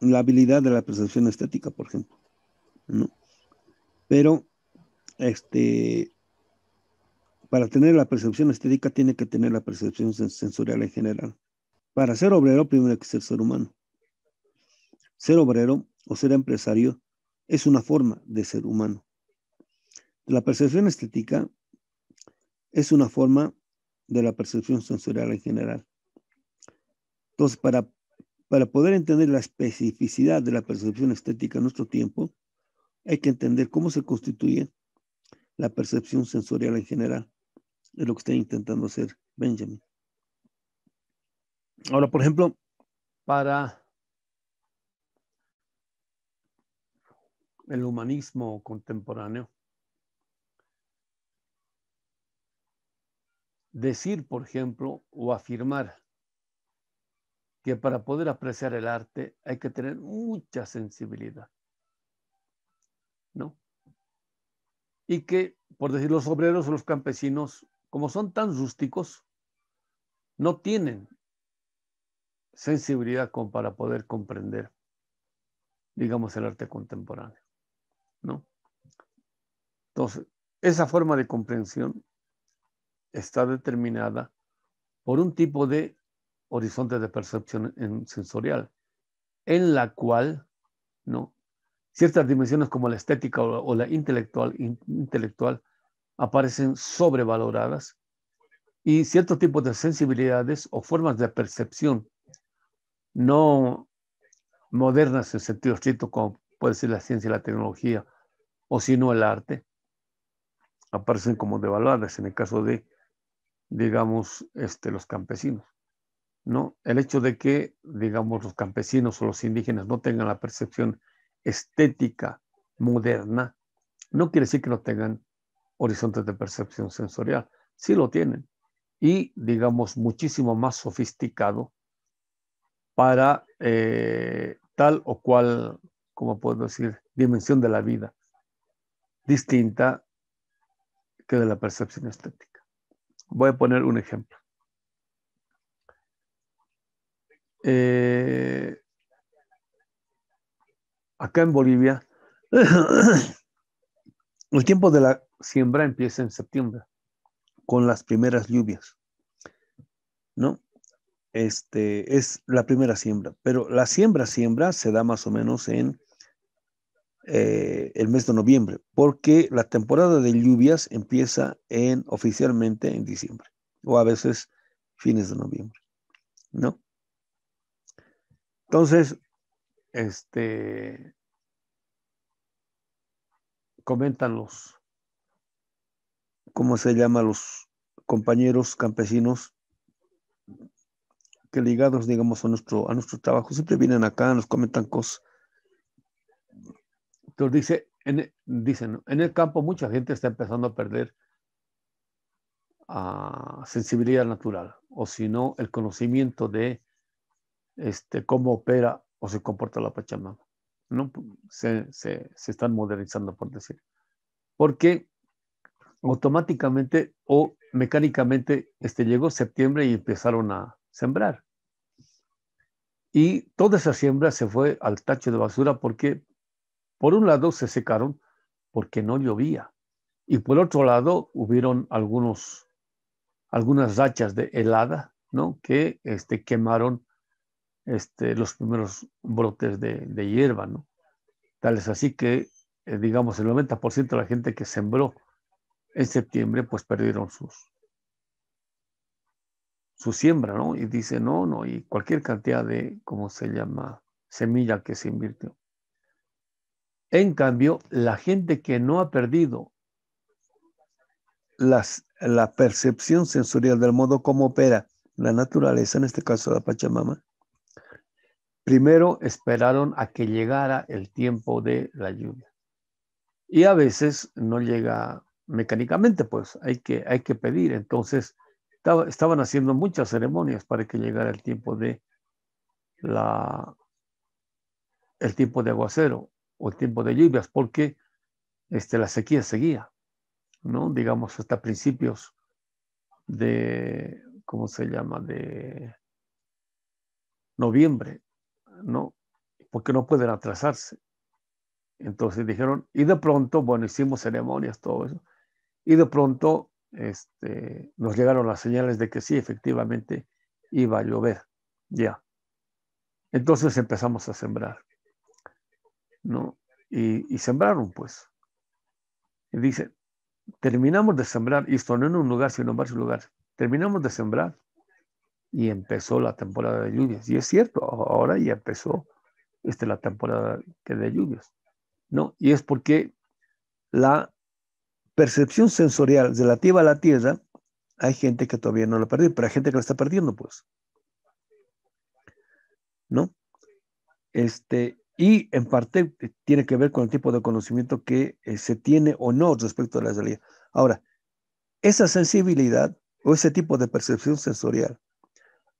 [SPEAKER 1] la habilidad de la percepción estética, por ejemplo. Pero, este, para tener la percepción estética tiene que tener la percepción sensorial en general. Para ser obrero primero hay que ser ser humano. Ser obrero o ser empresario es una forma de ser humano. La percepción estética es una forma de la percepción sensorial en general. Entonces, para, para poder entender la especificidad de la percepción estética en nuestro tiempo, hay que entender cómo se constituye la percepción sensorial en general. Es lo que está intentando hacer Benjamin. Ahora, por ejemplo, para el humanismo contemporáneo, decir, por ejemplo, o afirmar que para poder apreciar el arte hay que tener mucha sensibilidad, ¿no? Y que, por decir, los obreros o los campesinos, como son tan rústicos, no tienen sensibilidad como para poder comprender, digamos, el arte contemporáneo. ¿no? Entonces, esa forma de comprensión está determinada por un tipo de horizonte de percepción sensorial, en la cual ciertas dimensiones como la estética o la, intelectual, intelectual aparecen sobrevaloradas y ciertos tipos de sensibilidades o formas de percepción no modernas en sentido estricto, como puede ser la ciencia y la tecnología, o sino el arte, aparecen como devaluadas en el caso de, digamos, este, los campesinos. ¿no? El hecho de que, digamos, los campesinos o los indígenas no tengan la percepción estética moderna, no quiere decir que no tengan horizontes de percepción sensorial. Sí lo tienen. Y, digamos, muchísimo más sofisticado para eh, tal o cual, como puedo decir, dimensión de la vida, distinta que de la percepción estética. Voy a poner un ejemplo. Eh, acá en Bolivia, el tiempo de la siembra empieza en septiembre, con las primeras lluvias, ¿no? este, es la primera siembra, pero la siembra siembra se da más o menos en eh, el mes de noviembre, porque la temporada de lluvias empieza en oficialmente en diciembre o a veces fines de noviembre, ¿no? Entonces, este, comentan los, ¿cómo se llama los compañeros campesinos que ligados, digamos, a nuestro, a nuestro trabajo, siempre vienen acá, nos comentan cosas. Entonces dice, en, e, dicen, en el campo mucha gente está empezando a perder ah, sensibilidad natural, o si no, el conocimiento de este, cómo opera o se comporta la Pachamama. ¿no? Se, se, se están modernizando, por decir. Porque automáticamente o mecánicamente este, llegó septiembre y empezaron a, sembrar. Y toda esa siembra se fue al tacho de basura porque, por un lado, se secaron porque no llovía. Y por otro lado, hubieron algunos, algunas rachas de helada ¿no? que este, quemaron este, los primeros brotes de, hierba. Tal es así que, eh, digamos, el 90% de la gente que sembró en septiembre, pues perdieron sus, su siembra, ¿no? Y dice, no, no, y cualquier cantidad de, ¿cómo se llama?, semilla que se invirtió. En cambio, la gente que no ha perdido las, la percepción sensorial del modo como opera la naturaleza, en este caso la Pachamama, primero esperaron a que llegara el tiempo de la lluvia. Y a veces no llega mecánicamente, pues hay que, hay que pedir. Entonces, estaban haciendo muchas ceremonias para que llegara el tiempo de la el tiempo de aguacero o el tiempo de lluvias, porque este, la sequía seguía, ¿no? Digamos, hasta principios de, ¿cómo se llama? De noviembre, ¿no? Porque no pueden atrasarse. Entonces dijeron, y de pronto, bueno, hicimos ceremonias, todo eso, y de pronto este, nos llegaron las señales de que sí, efectivamente, iba a llover. Ya. Entonces empezamos a sembrar. ¿No? Y, sembraron, pues. Y dice, terminamos de sembrar, y esto no en un lugar, sino en varios lugares. Terminamos de sembrar y empezó la temporada de lluvias. Y es cierto, ahora ya empezó este, la temporada de lluvias. ¿no? Y es porque la percepción sensorial relativa a la tierra, hay gente que todavía no la ha perdido, pero hay gente que la está perdiendo, pues. ¿No? Este, y en parte tiene que ver con el tipo de conocimiento que eh, se tiene o no respecto a la realidad. Ahora, esa sensibilidad o ese tipo de percepción sensorial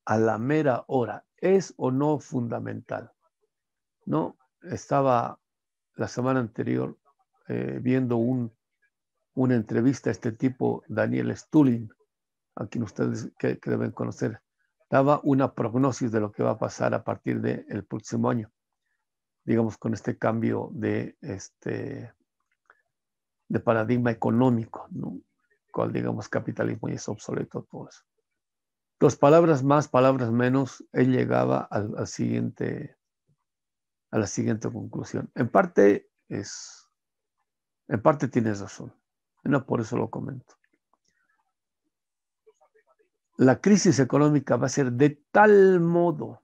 [SPEAKER 1] a la mera hora es o no fundamental. ¿No? Estaba la semana anterior eh, viendo un una entrevista a este tipo, Daniel Stulin, a quien ustedes que, deben conocer, daba una prognosis de lo que va a pasar a partir del próximo año, digamos, con este cambio de, este, de paradigma económico, ¿no? cual digamos capitalismo y es obsoleto todo eso. Dos palabras más, palabras menos, él llegaba siguiente, a la siguiente conclusión. En parte es, en parte tienes razón. No, por eso lo comento. La crisis económica va a ser de tal modo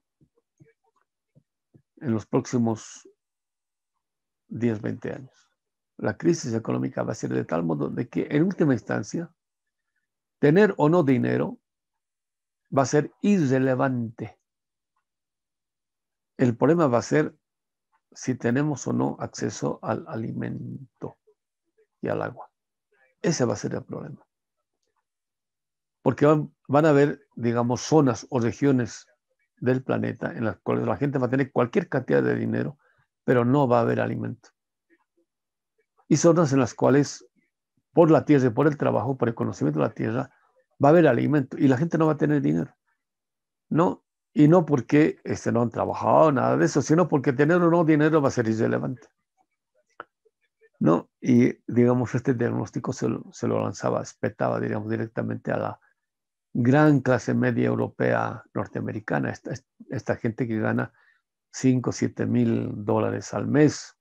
[SPEAKER 1] en los próximos 10, 20 años. La crisis económica va a ser de tal modo de que en última instancia, tener o no dinero va a ser irrelevante. El problema va a ser si tenemos o no acceso al alimento y al agua. Ese va a ser el problema. Porque van, a haber, digamos, zonas o regiones del planeta en las cuales la gente va a tener cualquier cantidad de dinero, pero no va a haber alimento. Y zonas en las cuales, por la tierra y por el trabajo, por el conocimiento de la tierra, va a haber alimento y la gente no va a tener dinero. No, y no porque este, no han trabajado, nada de eso, sino porque tener o no dinero va a ser irrelevante. ¿no? Y, digamos, este diagnóstico se lo, se lo lanzaba, espetaba, digamos, directamente a la gran clase media europea norteamericana, esta, esta gente que gana 5, 7 mil dólares al mes,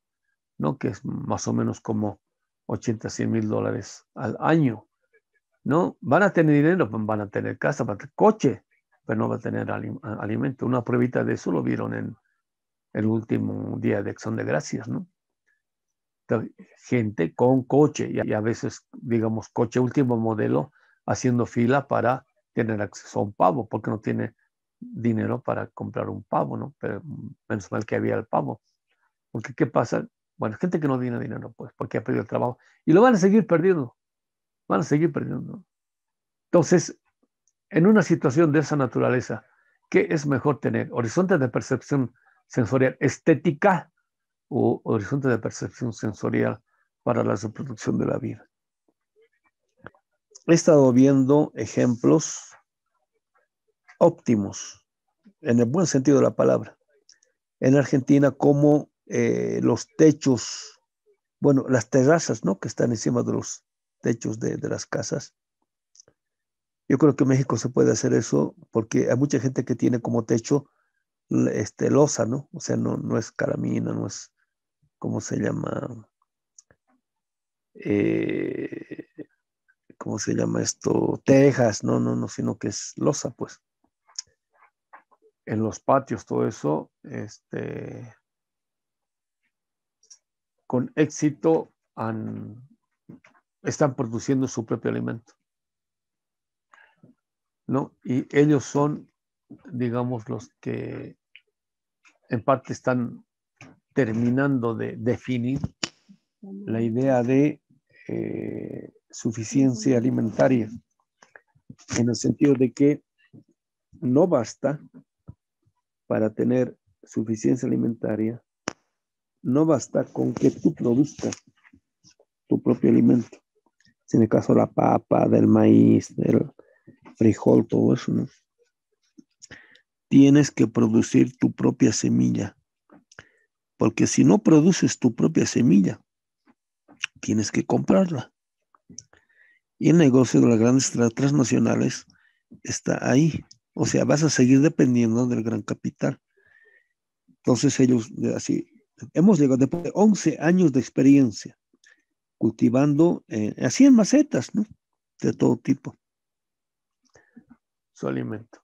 [SPEAKER 1] ¿no? Que es más o menos como 80, 100 mil dólares al año, ¿no? Van a tener dinero, pues, van a tener casa, van a tener coche, pero no van a tener alimento. Una pruebita de eso lo vieron en el último día de Acción de Gracias, ¿no? gente con coche y a veces, digamos, coche último modelo haciendo fila para tener acceso a un pavo, porque no tiene dinero para comprar un pavo, ¿no? Pero menos mal que había el pavo. Porque ¿qué pasa? Bueno, gente que no tiene dinero, pues, porque ha perdido el trabajo. Y lo van a seguir perdiendo. Van a seguir perdiendo. Entonces, en una situación de esa naturaleza, ¿qué es mejor tener? Horizontes de percepción sensorial estética o horizonte de percepción sensorial para la reproducción de la vida. He estado viendo ejemplos óptimos, en el buen sentido de la palabra, en Argentina, como eh, los techos, bueno, las terrazas, ¿no? Que están encima de los techos de, las casas. Yo creo que en México se puede hacer eso porque hay mucha gente que tiene como techo este, losa, ¿no? O sea, no, no es caramina, no es ¿cómo se llama? Eh, ¿Cómo se llama esto? Texas, no, no, no, sino que es losa, pues. En los patios, todo eso, este, con éxito están produciendo su propio alimento. ¿No? Y ellos son, digamos, los que en parte están terminando de definir la idea de eh, suficiencia alimentaria, en el sentido de que no basta para tener suficiencia alimentaria, no basta con que tú produzcas tu propio alimento. En el caso de la papa, del maíz, del frijol, todo eso, ¿no? Tienes que producir tu propia semilla porque si no produces tu propia semilla, tienes que comprarla. Y el negocio de las grandes transnacionales está ahí. O sea, vas a seguir dependiendo del gran capital. Entonces ellos, así, hemos llegado después de 11 años de experiencia cultivando, eh, así en macetas, ¿no? De todo tipo. Su alimento.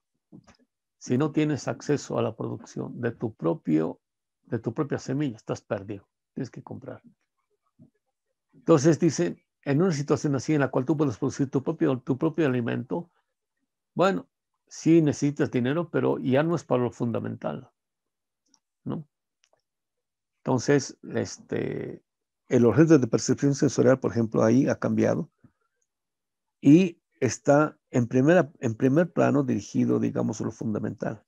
[SPEAKER 1] Si no tienes acceso a la producción de tu propio de tu propia semilla, estás perdido, tienes que comprar. Entonces dice, en una situación así en la cual tú puedes producir tu propio, tu propio alimento, bueno, sí necesitas dinero, pero ya no es para lo fundamental, ¿no? Entonces, este, el objeto de percepción sensorial, por ejemplo, ahí ha cambiado y está en, primera, en primer plano dirigido, digamos, a lo fundamental.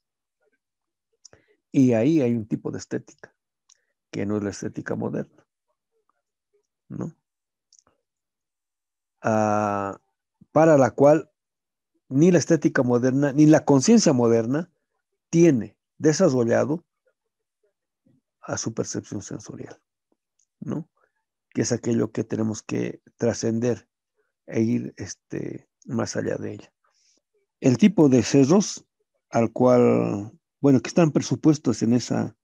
[SPEAKER 1] Y ahí hay un tipo de estética, que no es la estética moderna. ¿No? Ah, para la cual ni la estética moderna, ni la conciencia moderna tiene desarrollado a su percepción sensorial, ¿no? Que es aquello que tenemos que trascender e ir este, más allá de ella. El tipo de cerros al cual bueno, que están presupuestos en, esa,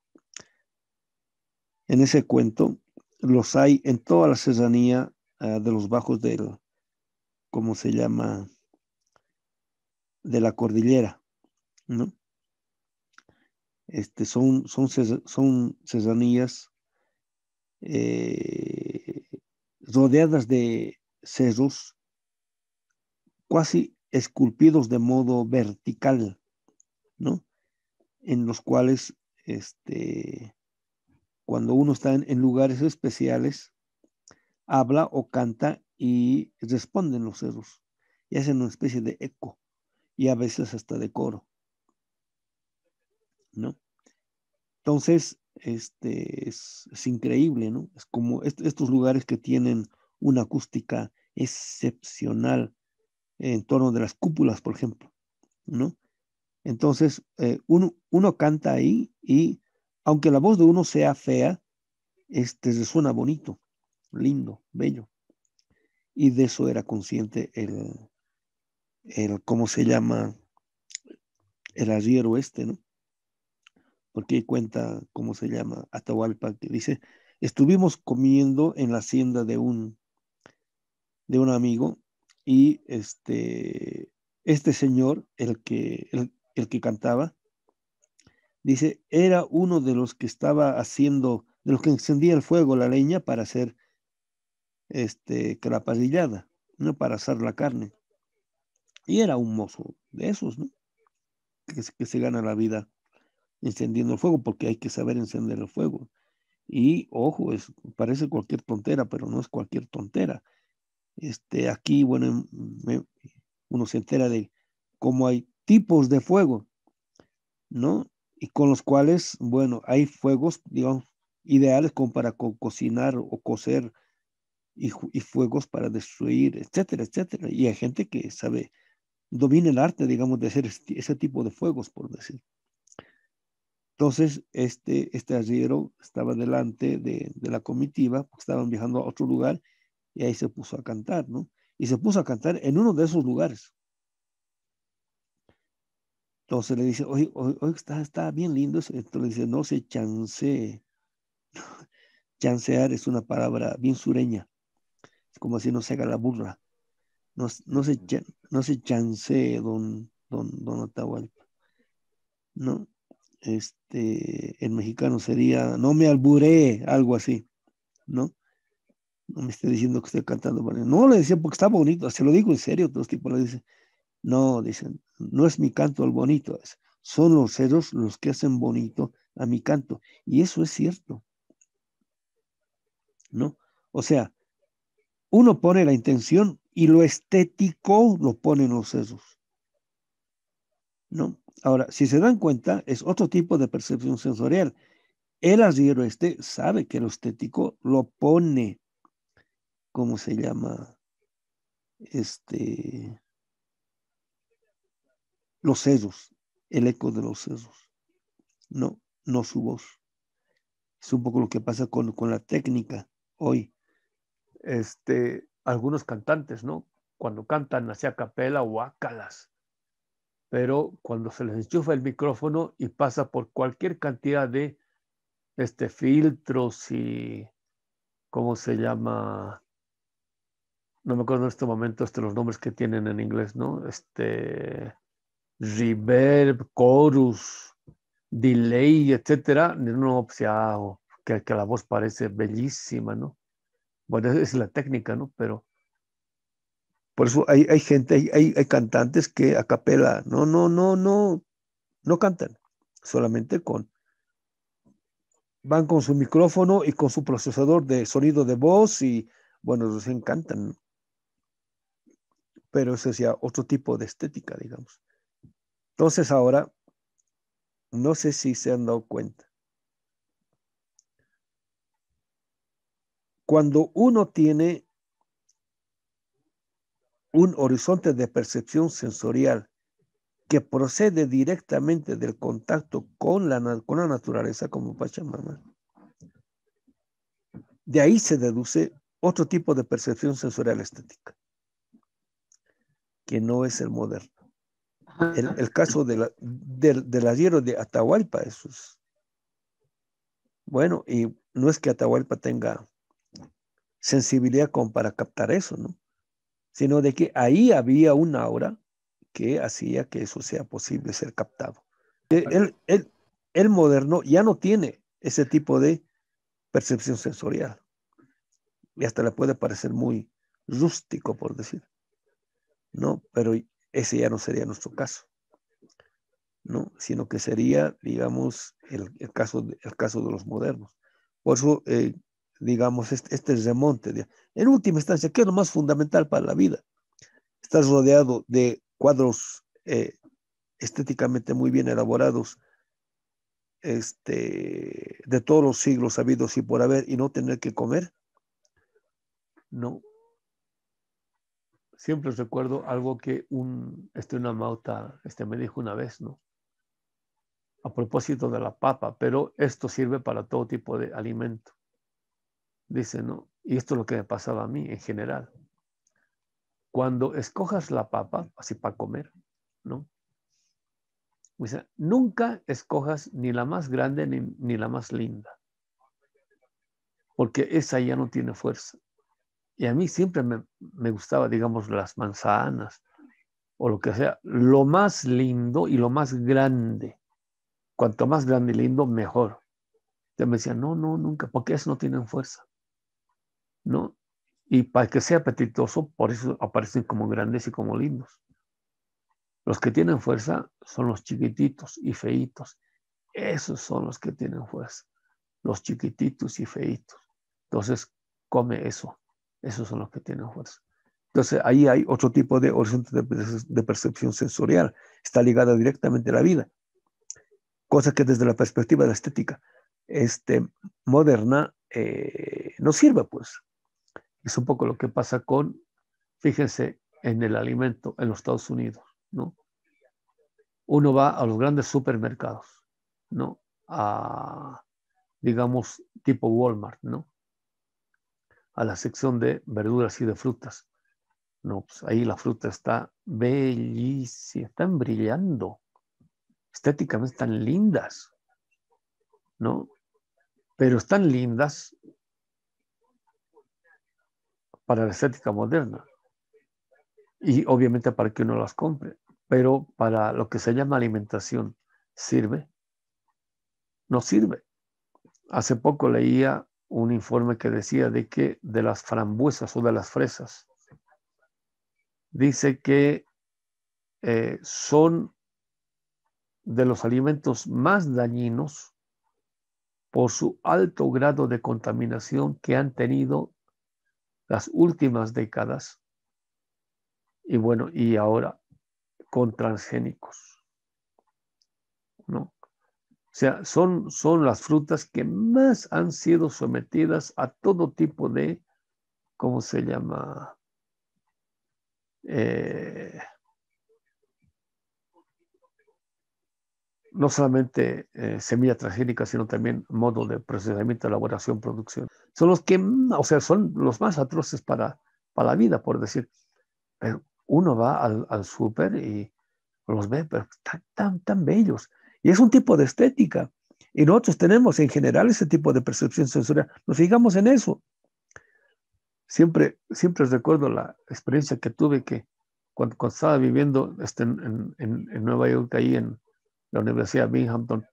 [SPEAKER 1] en ese cuento, los hay en toda la cesanía ah, de los bajos del, ¿cómo se llama? De la cordillera, ¿no? Este, son, son, son eh, rodeadas de cerros casi esculpidos de modo vertical, ¿no? en los cuales este, cuando uno está en, lugares especiales, habla o canta y responden los cerros y hacen una especie de eco y a veces hasta de coro. ¿No? Entonces, este es, increíble, ¿no? Es como estos lugares que tienen una acústica excepcional en torno de las cúpulas, por ejemplo, ¿no? Entonces, eh, uno, uno, canta ahí y aunque la voz de uno sea fea, este suena bonito, lindo, bello. Y de eso era consciente el, el ¿cómo se llama? El arriero este, ¿no? Porque cuenta, ¿cómo se llama? Atahualpa, que dice, estuvimos comiendo en la hacienda de un, de un amigo y este, este señor, el que, el, el que cantaba, dice, era uno de los que estaba haciendo, de los que encendía el fuego, la leña, para hacer este, crapadillada, ¿no? Para asar la carne. Y era un mozo de esos, ¿no? Que, se gana la vida encendiendo el fuego, porque hay que saber encender el fuego. Y ojo, es, parece cualquier tontera, pero no es cualquier tontera. Este, aquí, bueno, uno se entera de cómo hay tipos de fuego, ¿no? Y con los cuales, bueno, hay fuegos, digamos, ideales como para cocinar o cocer y, fuegos para destruir, etcétera, etcétera. Y hay gente que sabe, domina el arte, digamos, de hacer ese tipo de fuegos, por decir. Entonces, este, este arriero estaba delante de, de la comitiva, estaban viajando a otro lugar, y ahí se puso a cantar, ¿no? Y se puso a cantar en uno de esos lugares. Entonces le dice, oye, oye, oye está, está, bien lindo. Eso. Entonces le dice, no se chancee. Chancear es una palabra bien sureña. Es como si no se haga la burra. No, se, no se chancee, don, don, don No, este, en mexicano sería, no me alburé, algo así, ¿no? No me esté diciendo que estoy cantando. No, le decía porque está bonito, se lo digo en serio, todos tipos le dicen, no, dicen, no es mi canto el bonito, son los ceros los que hacen bonito a mi canto. Y eso es cierto. ¿No? O sea, uno pone la intención y lo estético lo ponen los sesos. ¿No? Ahora, si se dan cuenta, es otro tipo de percepción sensorial. El arriero este sabe que lo estético lo pone, ¿cómo se llama? Este, los sellos, el eco de los sesos, no, no su voz. Es un poco lo que pasa con, la técnica hoy. Este, algunos cantantes, ¿no? Cuando cantan hacia capela o ácalas, pero cuando se les enchufa el micrófono y pasa por cualquier cantidad de este, filtros y, ¿cómo se llama? No me acuerdo en este momento este, los nombres que tienen en inglés, ¿no? Este, reverb, chorus, delay, etcétera, no, pues ya, que, la voz parece bellísima, ¿no? Bueno, es la técnica, ¿no? Pero por eso hay, gente, hay, hay, cantantes que a capela, no, no, no, no, no cantan, solamente con, van con su micrófono y con su procesador de sonido de voz y, bueno, los encantan, Pero ese es ya otro tipo de estética, digamos. Entonces ahora, no sé si se han dado cuenta. Cuando uno tiene un horizonte de percepción sensorial que procede directamente del contacto con la, naturaleza como Pachamama, de ahí se deduce otro tipo de percepción sensorial estética, que no es el moderno el, caso de la, del, del de Atahualpa. Eso es. Bueno, y no es que Atahualpa tenga sensibilidad como para captar eso, ¿no? Sino de que ahí había una aura que hacía que eso sea posible ser captado. El, el, el moderno ya no tiene ese tipo de percepción sensorial. Y hasta le puede parecer muy rústico, por decir. ¿no? Pero ese ya no sería nuestro caso, ¿no? Sino que sería, digamos, el, caso, caso de los modernos. Por eso, eh, digamos, este, el remonte. De, en última instancia, ¿qué es lo más fundamental para la vida? Estás rodeado de cuadros eh, estéticamente muy bien elaborados este, de todos los siglos habidos y por haber y no tener que comer. No, siempre recuerdo algo que un este una mauta este me dijo una vez, ¿no? A propósito de la papa, pero esto sirve para todo tipo de alimento. Dice, ¿no? Y esto es lo que me pasaba a mí en general. Cuando escojas la papa, así para comer, ¿no? Dice, nunca escojas ni la más grande ni, ni la más linda, porque esa ya no tiene fuerza. Y a mí siempre me, gustaba, digamos, las manzanas o lo que sea. Lo más lindo y lo más grande. Cuanto más grande y lindo, mejor. Te me decía, no, no, nunca, porque esos no tienen fuerza. ¿No? Y para que sea apetitoso, por eso aparecen como grandes y como lindos. Los que tienen fuerza son los chiquititos y feitos. Esos son los que tienen fuerza. Los chiquititos y feitos. Entonces, come eso. Esos son los que tienen fuerza. Entonces ahí hay otro tipo de horizonte de, percepción sensorial. Está ligada directamente a la vida. Cosa que desde la perspectiva de la estética este, moderna eh, no sirve, pues. Es un poco lo que pasa con, fíjense, en el alimento en los Estados Unidos, ¿no? Uno va a los grandes supermercados, ¿no? A, digamos, tipo Walmart, ¿no? a la sección de verduras y de frutas. No, pues ahí la fruta está bellísima, están brillando, estéticamente están lindas, ¿no? Pero están lindas para la estética moderna y obviamente para que uno las compre, pero para lo que se llama alimentación, ¿sirve? No sirve. Hace poco leía un informe que decía de que de las frambuesas o de las fresas, dice que eh, son de los alimentos más dañinos por su alto grado de contaminación que han tenido las últimas décadas y bueno, y ahora con transgénicos. ¿No? sea, son, son las frutas que más han sido sometidas a todo tipo de, ¿cómo se llama? Eh, no solamente eh, semilla transgénica, sino también modo de procesamiento, elaboración, producción. Son los que, mm, o sea, son los más atroces para, para la vida, por decir. Pero uno va al, al súper y los ve, pero están tan, tan bellos. Y es un tipo de estética. Y nosotros tenemos en general ese tipo de percepción sensorial. Nos fijamos en eso. Siempre, siempre recuerdo la experiencia que tuve que cuando, estaba viviendo este, en, Nueva York, ahí en la Universidad de Binghamton,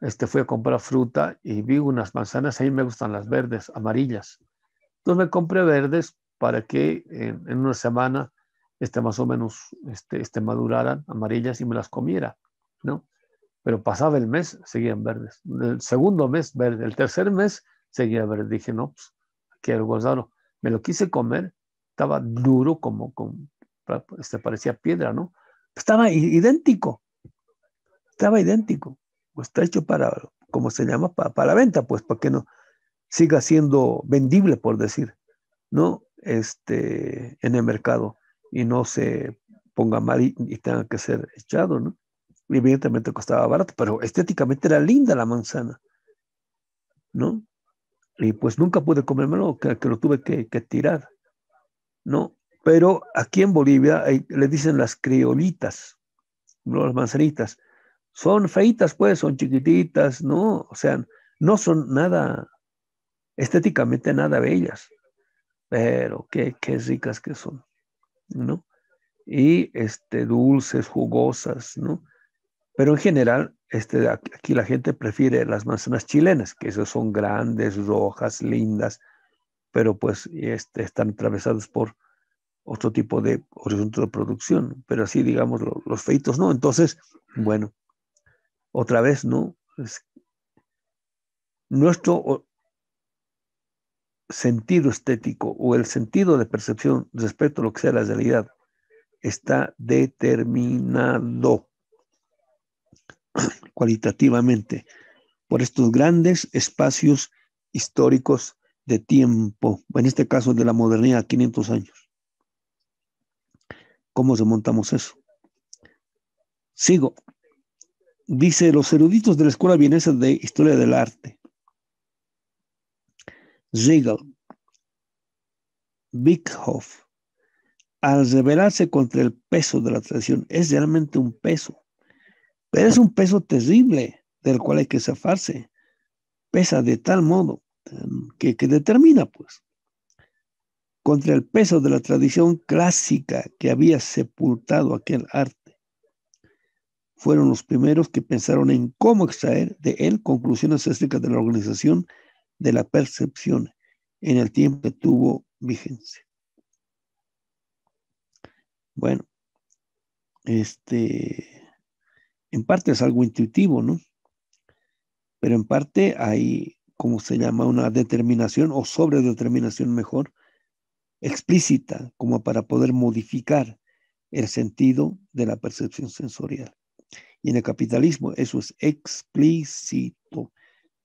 [SPEAKER 1] este, fui a comprar fruta y vi unas manzanas, ahí me gustan las verdes, amarillas. Entonces me compré verdes para que en, una semana este, más o menos este, este, maduraran amarillas y me las comiera, ¿no? Pero pasaba el mes, seguían verdes. El segundo mes, verde. El tercer mes, seguía verde. Dije, no, pues, aquí algo Me lo quise comer, estaba duro como, como este, parecía piedra, ¿no? Estaba idéntico. Estaba idéntico. Pues está hecho para, como se llama, para, la venta, pues, para que no siga siendo vendible, por decir, ¿no? Este, en el mercado y no se ponga mal y tenga que ser echado, ¿no? evidentemente costaba barato, pero estéticamente era linda la manzana, ¿no? Y pues nunca pude comérmelo, que, que lo tuve que, tirar, ¿no? Pero aquí en Bolivia le dicen las criolitas, ¿no? las manzanitas. Son feitas, pues, son chiquititas, ¿no? O sea, no son nada, estéticamente nada bellas, pero qué, qué ricas que son, ¿no? Y este, dulces, jugosas, ¿no? Pero en general, este, aquí la gente prefiere las manzanas chilenas, que son grandes, rojas, lindas, pero pues este, están atravesadas por otro tipo de horizonte de producción. Pero así, digamos, los feitos no. Entonces, bueno, otra vez, ¿no? nuestro sentido estético o el sentido de percepción respecto a lo que sea la realidad está determinado cualitativamente por estos grandes espacios históricos de tiempo, en este caso de la modernidad, 500 años. ¿Cómo remontamos eso? Sigo. Dice, los eruditos de la Escuela Vienesa de Historia del Arte, Ziegel, Bickhoff, al rebelarse contra el peso de la tradición, es realmente un peso, pero es un peso terrible del cual hay que zafarse. Pesa de tal modo em, que, que determina, pues, contra el peso de la tradición clásica que había sepultado aquel arte. Fueron los primeros que pensaron en cómo extraer de él conclusiones acerca de la organización de la percepción en el tiempo que tuvo vigencia. Bueno, este en parte es algo intuitivo, ¿no? Pero en parte hay, como se llama, una determinación o sobredeterminación mejor, explícita, como para poder modificar el sentido de la percepción sensorial. Y en el capitalismo eso es explícito.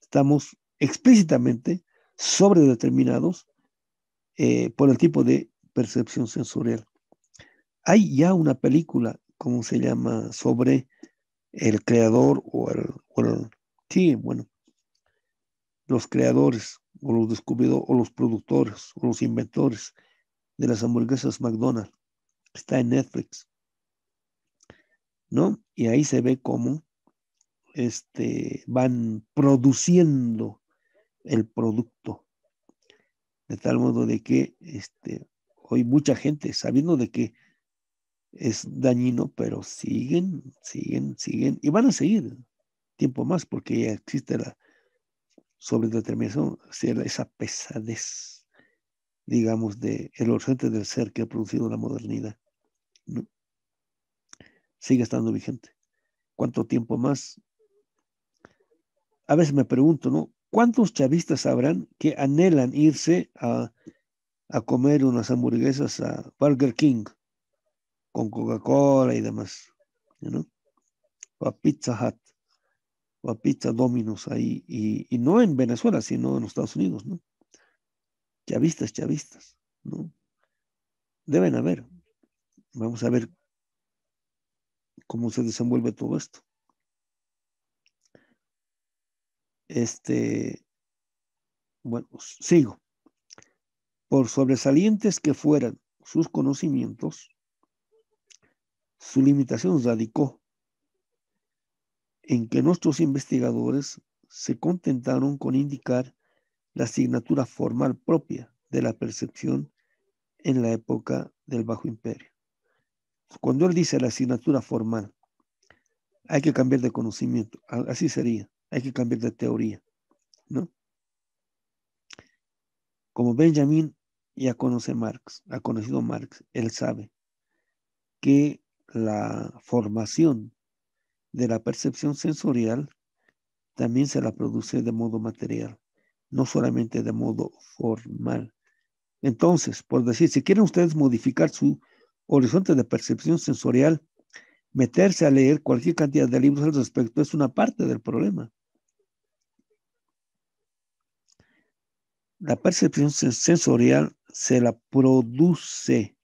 [SPEAKER 1] Estamos explícitamente sobredeterminados eh, por el tipo de percepción sensorial. Hay ya una película, como se llama, sobre el creador o el, sí, bueno, los creadores o los descubridores o los productores o los inventores de las hamburguesas McDonald's. Está en Netflix. ¿No? Y ahí se ve cómo este, van produciendo el producto. De tal modo de que este, hoy mucha gente, sabiendo de que es dañino, pero siguen, siguen, siguen y van a seguir tiempo más porque ya existe la sobredeterminación, esa pesadez, digamos, de el del ser que ha producido la modernidad. Sigue estando vigente. ¿Cuánto tiempo más? A veces me pregunto, ¿no? ¿Cuántos chavistas sabrán que anhelan irse a, a comer unas hamburguesas a Burger King? con Coca-Cola y demás, ¿no? O a Pizza Hut, o Pizza Dominos ahí, y, y no en Venezuela, sino en los Estados Unidos, ¿no? Chavistas, chavistas, ¿no? Deben haber. Vamos a ver cómo se desenvuelve todo esto. Este, bueno, sigo. Por sobresalientes que fueran sus conocimientos, su limitación radicó en que nuestros investigadores se contentaron con indicar la asignatura formal propia de la percepción en la época del Bajo Imperio. Cuando él dice la asignatura formal, hay que cambiar de conocimiento, así sería, hay que cambiar de teoría, ¿no? Como Benjamin ya conoce Marx, ha conocido Marx, él sabe que la formación de la percepción sensorial también se la produce de modo material, no solamente de modo formal. Entonces, por decir, si quieren ustedes modificar su horizonte de percepción sensorial, meterse a leer cualquier cantidad de libros al respecto es una parte del problema. La percepción sensorial se la produce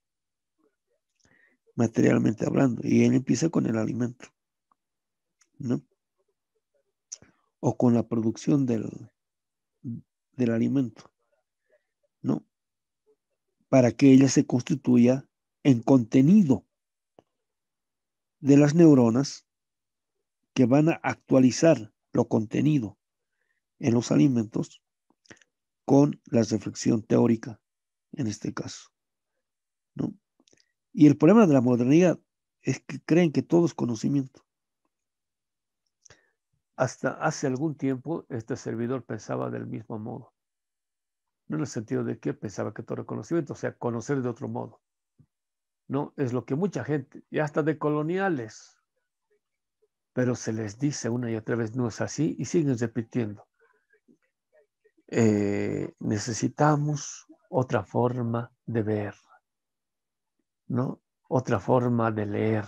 [SPEAKER 1] materialmente hablando. Y él empieza con el alimento, ¿no? O con la producción del, del alimento, ¿no? Para que ella se constituya en contenido de las neuronas que van a actualizar lo contenido en los alimentos con la reflexión teórica, en este caso. ¿no? Y el problema de la modernidad es que creen que todo es conocimiento. Hasta hace algún tiempo este servidor pensaba del mismo modo. No en el sentido de que pensaba que todo era conocimiento, o sea, conocer de otro modo. No, es lo que mucha gente, y hasta de coloniales, pero se les dice una y otra vez, no es así, y siguen repitiendo. Eh, necesitamos otra forma de ver. ¿no? Otra forma de leer,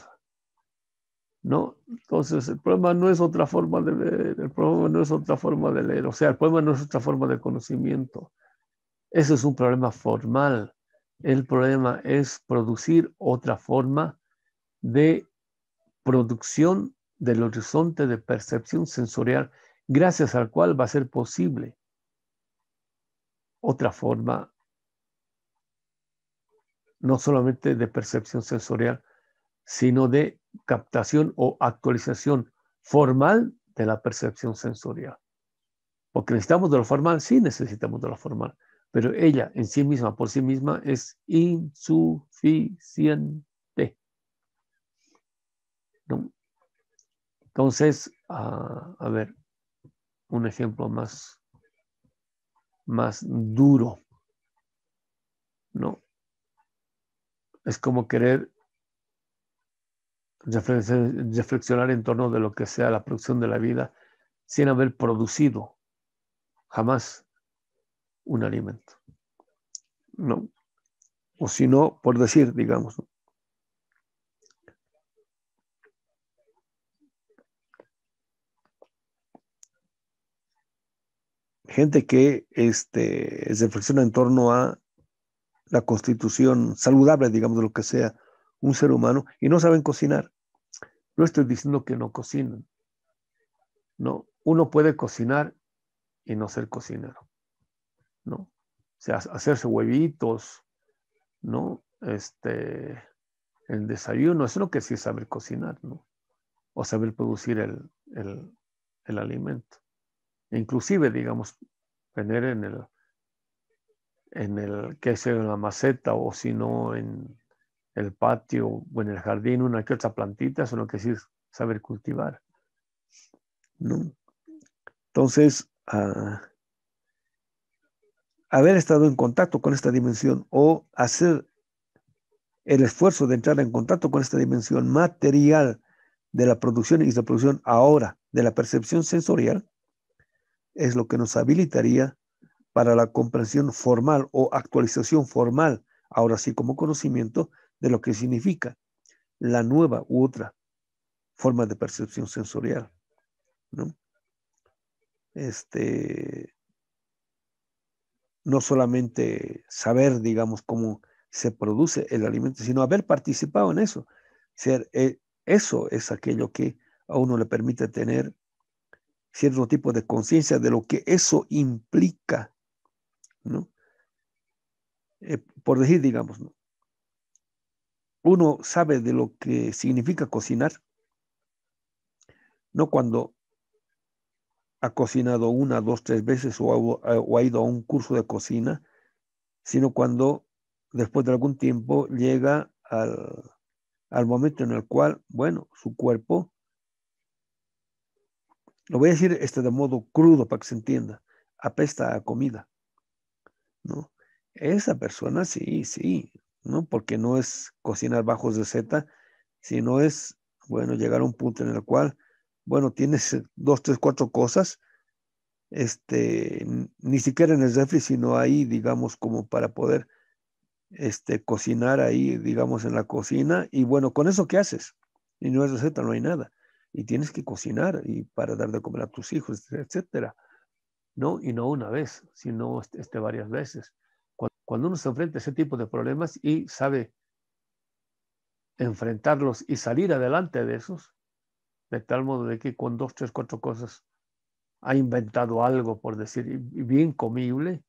[SPEAKER 1] ¿no? Entonces, el problema no es otra forma de leer, el problema no es otra forma de leer, o sea, el problema no es otra forma de conocimiento. Ese es un problema formal. El problema es producir otra forma de producción del horizonte de percepción sensorial, gracias al cual va a ser posible otra forma no solamente de percepción sensorial, sino de captación o actualización formal de la percepción sensorial. Porque necesitamos de lo formal, sí necesitamos de lo formal, pero ella en sí misma, por sí misma, es insuficiente. Entonces, ah, a ver, un ejemplo más, más duro. ¿No? Es como querer reflexionar en torno de lo que sea la producción de la vida sin haber producido jamás un alimento. ¿No? O si no, por decir, digamos. Gente que este, reflexiona en torno a la constitución saludable, digamos, de lo que sea un ser humano, y no saben cocinar. No estoy diciendo que no cocinan. No, uno puede cocinar y no ser cocinero. ¿No? O sea, hacerse huevitos, ¿no? Este, el desayuno, eso es lo que sí es saber cocinar, ¿no? O saber producir el, el, el alimento. E inclusive, digamos, tener en el, en el que queso en la maceta o si no en el patio o en el jardín una que otra plantita, eso que decir saber cultivar. Entonces, ah, haber estado en contacto con esta dimensión o hacer el esfuerzo de entrar en contacto con esta dimensión material de la producción y la producción ahora de la percepción sensorial es lo que nos habilitaría para la comprensión formal o actualización formal, ahora sí como conocimiento, de lo que significa la nueva u otra forma de percepción sensorial. ¿no? Este, no solamente saber, digamos, cómo se produce el alimento, sino haber participado en eso. Ser, eh, eso es aquello que a uno le permite tener cierto tipo de conciencia de lo que eso implica ¿no? Eh, por decir, digamos, uno sabe de lo que significa cocinar, no cuando ha cocinado una, dos, tres veces eh, o ha, ido a un curso de cocina, sino cuando después de algún tiempo llega al, al momento en el cual, bueno, su cuerpo, lo voy a decir este de modo crudo para que se entienda, apesta a comida. ¿no? Esa persona sí, sí, ¿no? Porque no es cocinar bajos de Z, sino es, bueno, llegar a un punto en el cual, bueno, tienes dos, tres, cuatro cosas, este, ni siquiera en el refri, sino ahí, digamos, como para poder este, cocinar ahí, digamos, en la cocina. Y bueno, con eso, ¿qué haces? Y no es receta, no hay nada. Y tienes que cocinar y para dar de comer a tus hijos, etcétera. No, y no una vez, sino este, este varias veces. Cuando uno se enfrenta a ese tipo de problemas y sabe enfrentarlos y salir adelante de esos, de tal modo de que con dos, tres, cuatro cosas ha inventado algo, por decir, bien comible,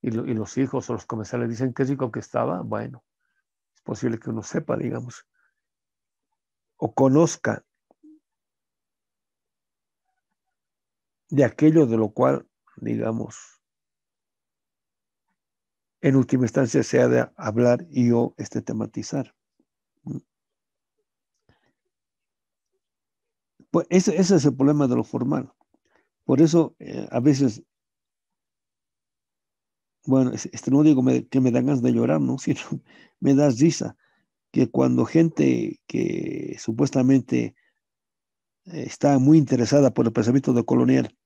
[SPEAKER 1] y, los hijos o los comensales dicen qué rico que estaba, bueno, es posible que uno sepa, digamos, o conozca de aquello de lo cual digamos, en última instancia se ha de hablar y o este tematizar. Pues ese, es el problema de lo formal. Por eso eh, a veces, bueno, este, no digo que me dan ganas de llorar, ¿no? Sino me das risa que cuando gente que supuestamente eh, está muy interesada por el pensamiento de colonial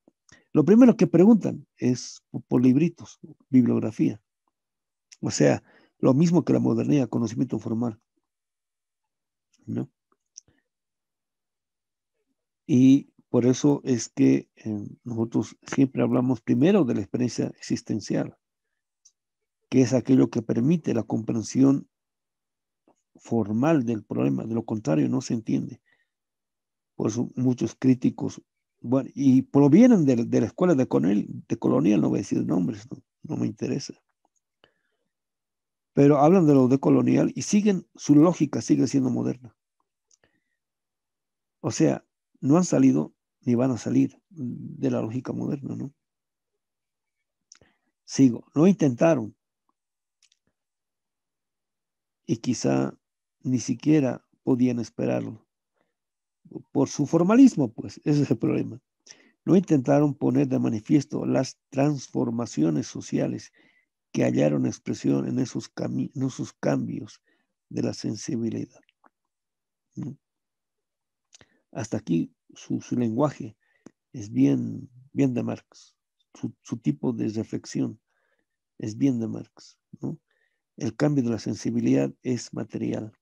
[SPEAKER 1] lo primero que preguntan es por libritos, bibliografía. O sea, lo mismo que la modernidad, conocimiento formal. ¿No? Y por eso es que eh, nosotros siempre hablamos primero de la experiencia existencial, que es aquello que permite la comprensión formal del problema, de lo contrario no se entiende. Por eso muchos críticos bueno, y provienen de, la escuela de colonial, de colonial, no voy a decir nombres, no, me interesa. Pero hablan de lo de colonial y siguen, su lógica sigue siendo moderna. O sea, no han salido ni van a salir de la lógica moderna, ¿no? Sigo, no intentaron. Y quizá ni siquiera podían esperarlo por su formalismo, pues ese es el problema. No intentaron poner de manifiesto las transformaciones sociales que hallaron expresión en esos, en cambios de la sensibilidad. Hasta aquí su, lenguaje es bien, bien de Marx, su, tipo de reflexión es bien de Marx. El cambio de la sensibilidad es material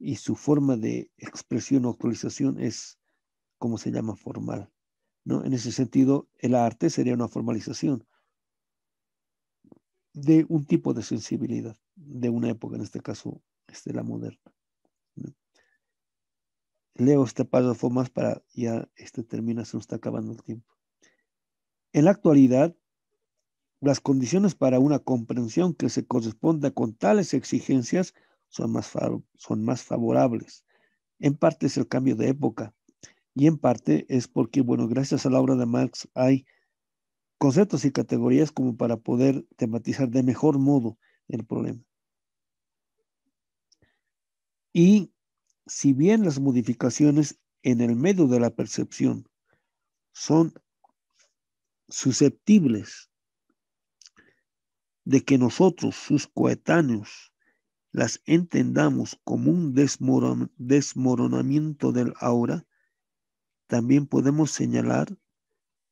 [SPEAKER 1] y su forma de expresión o actualización es, como se llama, formal. ¿no? En ese sentido, el arte sería una formalización de un tipo de sensibilidad, de una época, en este caso, este, la moderna. Leo este párrafo más para ya este termina, se nos está acabando el tiempo. En la actualidad, las condiciones para una comprensión que se corresponda con tales exigencias son más, son más favorables. En parte es el cambio de época y en parte es porque, bueno, gracias a la obra de Marx hay conceptos y categorías como para poder tematizar de mejor modo el problema. Y si bien las modificaciones en el medio de la percepción son susceptibles de que nosotros, sus coetáneos, las entendamos como un desmoronamiento del ahora también podemos señalar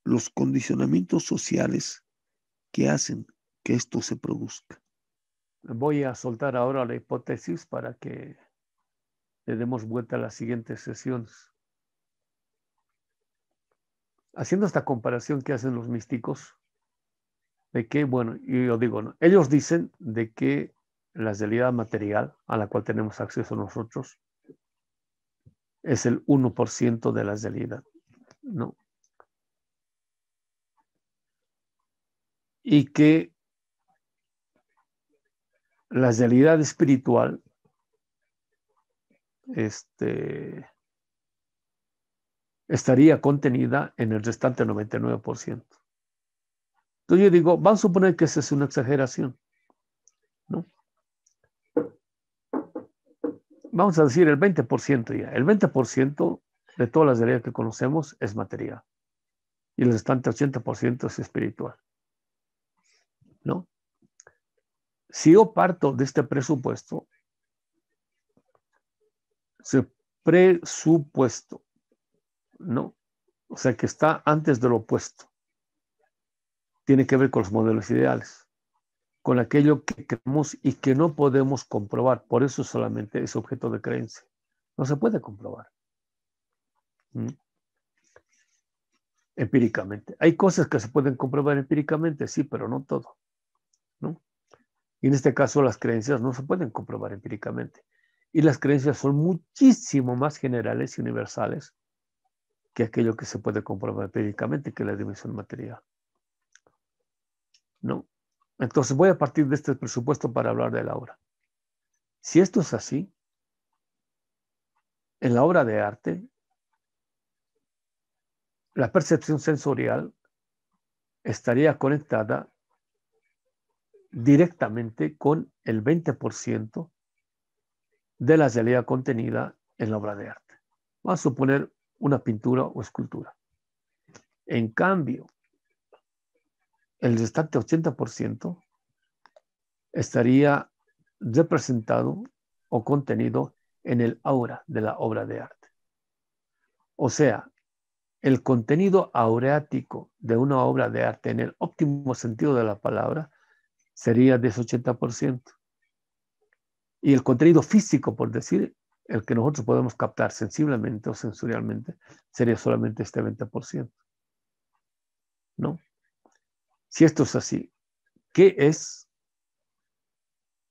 [SPEAKER 1] los condicionamientos sociales que hacen que esto se produzca. Voy a soltar ahora la hipótesis para que le demos vuelta a las siguientes sesiones. Haciendo esta comparación que hacen los místicos, de que, bueno, yo digo, ¿no? ellos dicen de que la realidad material a la cual tenemos acceso nosotros es el 1% de la realidad, ¿no? Y que la realidad espiritual este, estaría contenida en el restante 99%. Entonces yo digo, van a suponer que esa es una exageración, ¿no? vamos a decir el 20% ya, el 20% de todas las leyes que conocemos es material y el restante 80% es espiritual. ¿No? Si yo parto de este presupuesto, se presupuesto, ¿no? O sea, que está antes de lo opuesto. Tiene que ver con los modelos ideales con aquello que creemos y que no podemos comprobar. Por eso solamente es objeto de creencia. No se puede comprobar. ¿Mm? Empíricamente. Hay cosas que se pueden comprobar empíricamente, sí, pero no todo. ¿no? Y en este caso las creencias no se pueden comprobar empíricamente. Y las creencias son muchísimo más generales y universales que aquello que se puede comprobar empíricamente, que la dimensión material. ¿No? Entonces voy a partir de este presupuesto para hablar de la obra. Si esto es así, en la obra de arte, la percepción sensorial estaría conectada directamente con el 20% de la realidad contenida en la obra de arte. Va a suponer una pintura o escultura. En cambio, el restante 80% estaría representado o contenido en el aura de la obra de arte. O sea, el contenido aureático de una obra de arte en el óptimo sentido de la palabra sería de ese 80%. Y el contenido físico, por decir, el que nosotros podemos captar sensiblemente o sensorialmente, sería solamente este 20%. ¿No? Si esto es así, ¿qué es?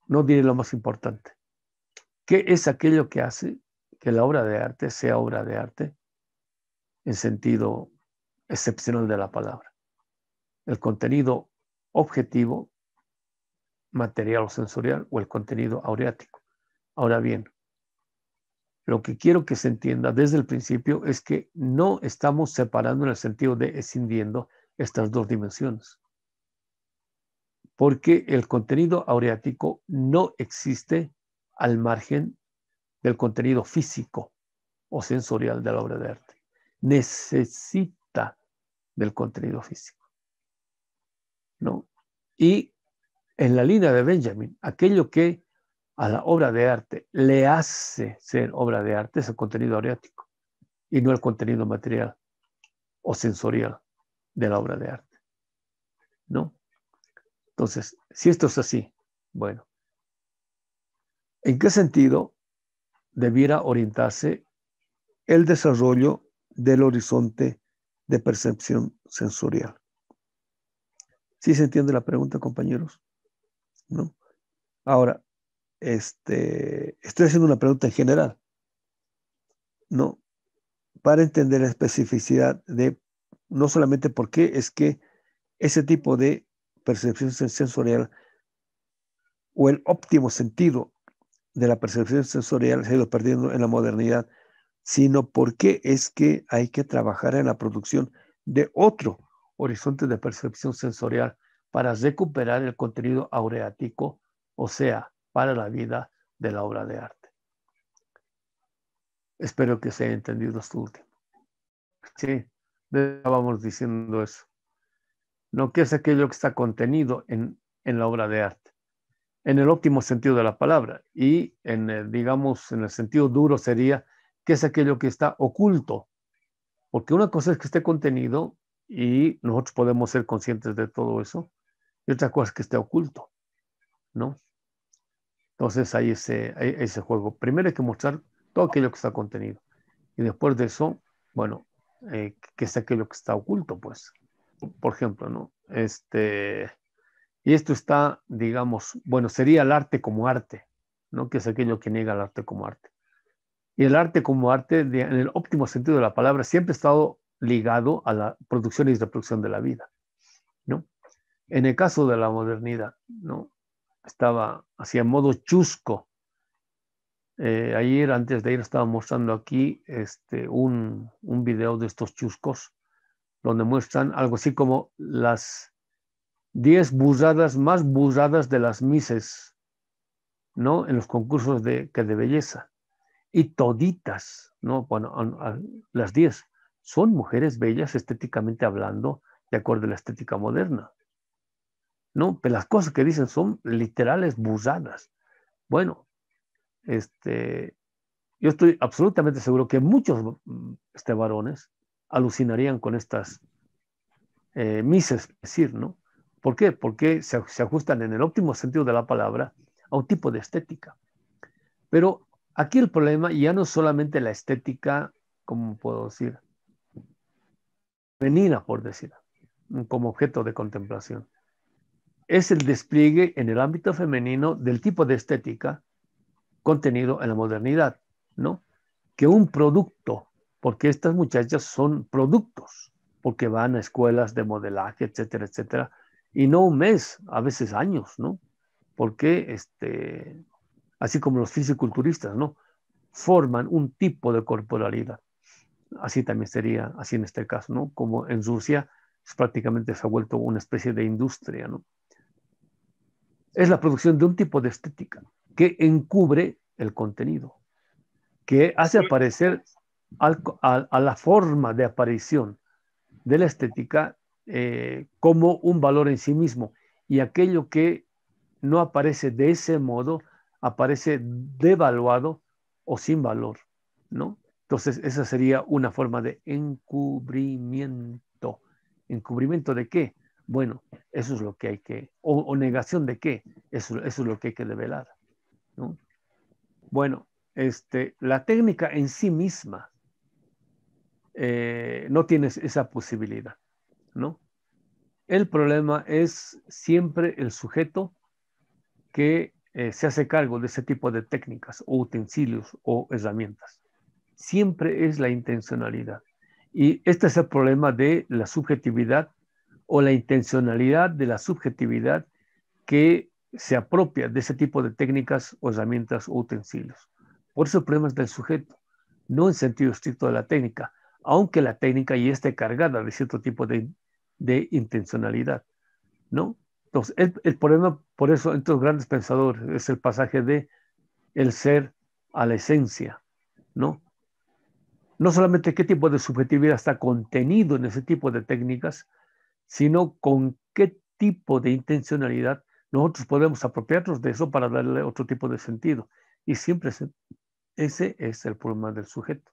[SPEAKER 1] No diré lo más importante. ¿Qué es aquello que hace que la obra de arte sea obra de arte en sentido excepcional de la palabra? El contenido objetivo, material o sensorial, o el contenido aureático. Ahora bien, lo que quiero que se entienda desde el principio es que no estamos separando en el sentido de escindiendo estas dos dimensiones porque el contenido aureático no existe al margen del contenido físico o sensorial de la obra de arte. Necesita del contenido físico. ¿no? Y en la línea de Benjamin, aquello que a la obra de arte le hace ser obra de arte es el contenido aureático y no el contenido material o sensorial de la obra de arte. ¿No? Entonces, si esto es así, bueno, ¿en qué sentido debiera orientarse el desarrollo del horizonte de percepción sensorial? ¿Sí se entiende la pregunta, compañeros? ¿No? Ahora, este, estoy haciendo una pregunta en general, ¿no? Para entender la especificidad de no solamente por qué es que ese tipo de percepción sensorial o el óptimo sentido de la percepción sensorial se lo perdieron perdiendo en la modernidad, sino porque es que hay que trabajar en la producción de otro horizonte de percepción sensorial para recuperar el contenido aureático, o sea, para la vida de la obra de arte. Espero que se haya entendido esto último. Sí, estábamos diciendo eso. ¿Qué es aquello que está contenido en, en la obra de arte, en el óptimo sentido de la palabra. Y, en eh, digamos, en el sentido duro sería que es aquello que está oculto. Porque una cosa es que esté contenido y nosotros podemos ser conscientes de todo eso, y otra cosa es que esté oculto, ¿no? Entonces hay ese, ese juego. Primero hay que mostrar todo aquello que está contenido. Y después de eso, bueno, eh, que es aquello que está oculto, pues por ejemplo, ¿no? Este, y esto está, digamos, bueno, sería el arte como arte, ¿no? Que es aquello que niega el arte como arte. Y el arte como arte, en el óptimo sentido de la palabra, siempre ha estado ligado a la producción y reproducción de la vida, ¿no? En el caso de la modernidad, ¿no? Estaba hacía modo chusco. Eh, ayer, antes de ir, estaba mostrando aquí este, un, un video de estos chuscos donde muestran algo así como las 10 busadas más busadas de las Mises, ¿no? En los concursos de, que de belleza. Y toditas, ¿no? Bueno, las 10 son mujeres bellas estéticamente hablando, de acuerdo a la estética moderna. No, pero las cosas que dicen son literales busadas. Bueno, este, yo estoy absolutamente seguro que muchos mm, este, varones alucinarían con estas eh, mises, decir, ¿no? ¿Por qué? Porque se, ajustan en el óptimo sentido de la palabra a un tipo de estética. Pero aquí el problema ya no es solamente la estética, como puedo decir, femenina, por decir, como objeto de contemplación. Es el despliegue en el ámbito femenino del tipo de estética contenido en la modernidad, ¿no? Que un producto porque estas muchachas son productos, porque van a escuelas de modelaje, etcétera, etcétera, y no un mes, a veces años, ¿no? Porque, este, así como los fisiculturistas, ¿no? Forman un tipo de corporalidad. Así también sería, así en este caso, ¿no? Como en Rusia pues, prácticamente se ha vuelto una especie de industria, ¿no? Es la producción de un tipo de estética que encubre el contenido, que hace aparecer a, la forma de aparición de la estética eh, como un valor en sí mismo. Y aquello que no aparece de ese modo, aparece devaluado o sin valor, ¿no? Entonces, esa sería una forma de encubrimiento. ¿Encubrimiento de qué? Bueno, eso es lo que hay que, o, negación de qué, eso, es lo que hay que develar. Bueno, este, la técnica en sí misma eh, no tienes esa posibilidad, ¿no? El problema es siempre el sujeto que eh, se hace cargo de ese tipo de técnicas o utensilios o herramientas. Siempre es la intencionalidad. Y este es el problema de la subjetividad o la intencionalidad de la subjetividad que se apropia de ese tipo de técnicas o herramientas o utensilios. Por eso el problema es del sujeto, no en sentido estricto de la técnica, aunque la técnica ya esté cargada de cierto tipo de, intencionalidad, ¿no? Entonces, el, problema, por eso, entre los grandes pensadores, es el pasaje de el ser a la esencia, ¿no? No solamente qué tipo de subjetividad está contenido en ese tipo de técnicas, sino con qué tipo de intencionalidad nosotros podemos apropiarnos de eso para darle otro tipo de sentido. Y siempre ese es el problema del sujeto.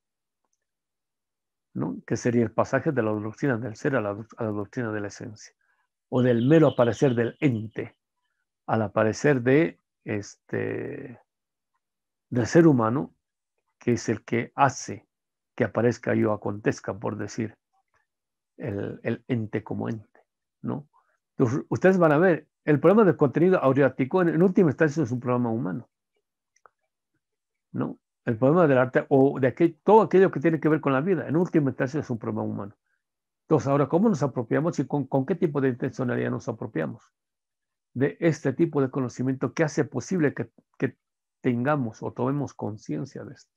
[SPEAKER 1] ¿no? que sería el pasaje de la doctrina del ser a la, doctrina de la esencia, o del mero aparecer del ente al aparecer de este del ser humano, que es el que hace que aparezca y yo acontezca, por decir, el, ente como ente, ¿no? Entonces, ustedes van a ver, el problema del contenido aureático en, en última instancia es un problema humano, ¿no? el problema del arte o de todo aquello que tiene que ver con la vida. En última instancia es un problema humano. Entonces, ahora, ¿cómo nos apropiamos y con, qué tipo de intencionalidad nos apropiamos de este tipo de conocimiento que hace posible que tengamos o tomemos conciencia de esto?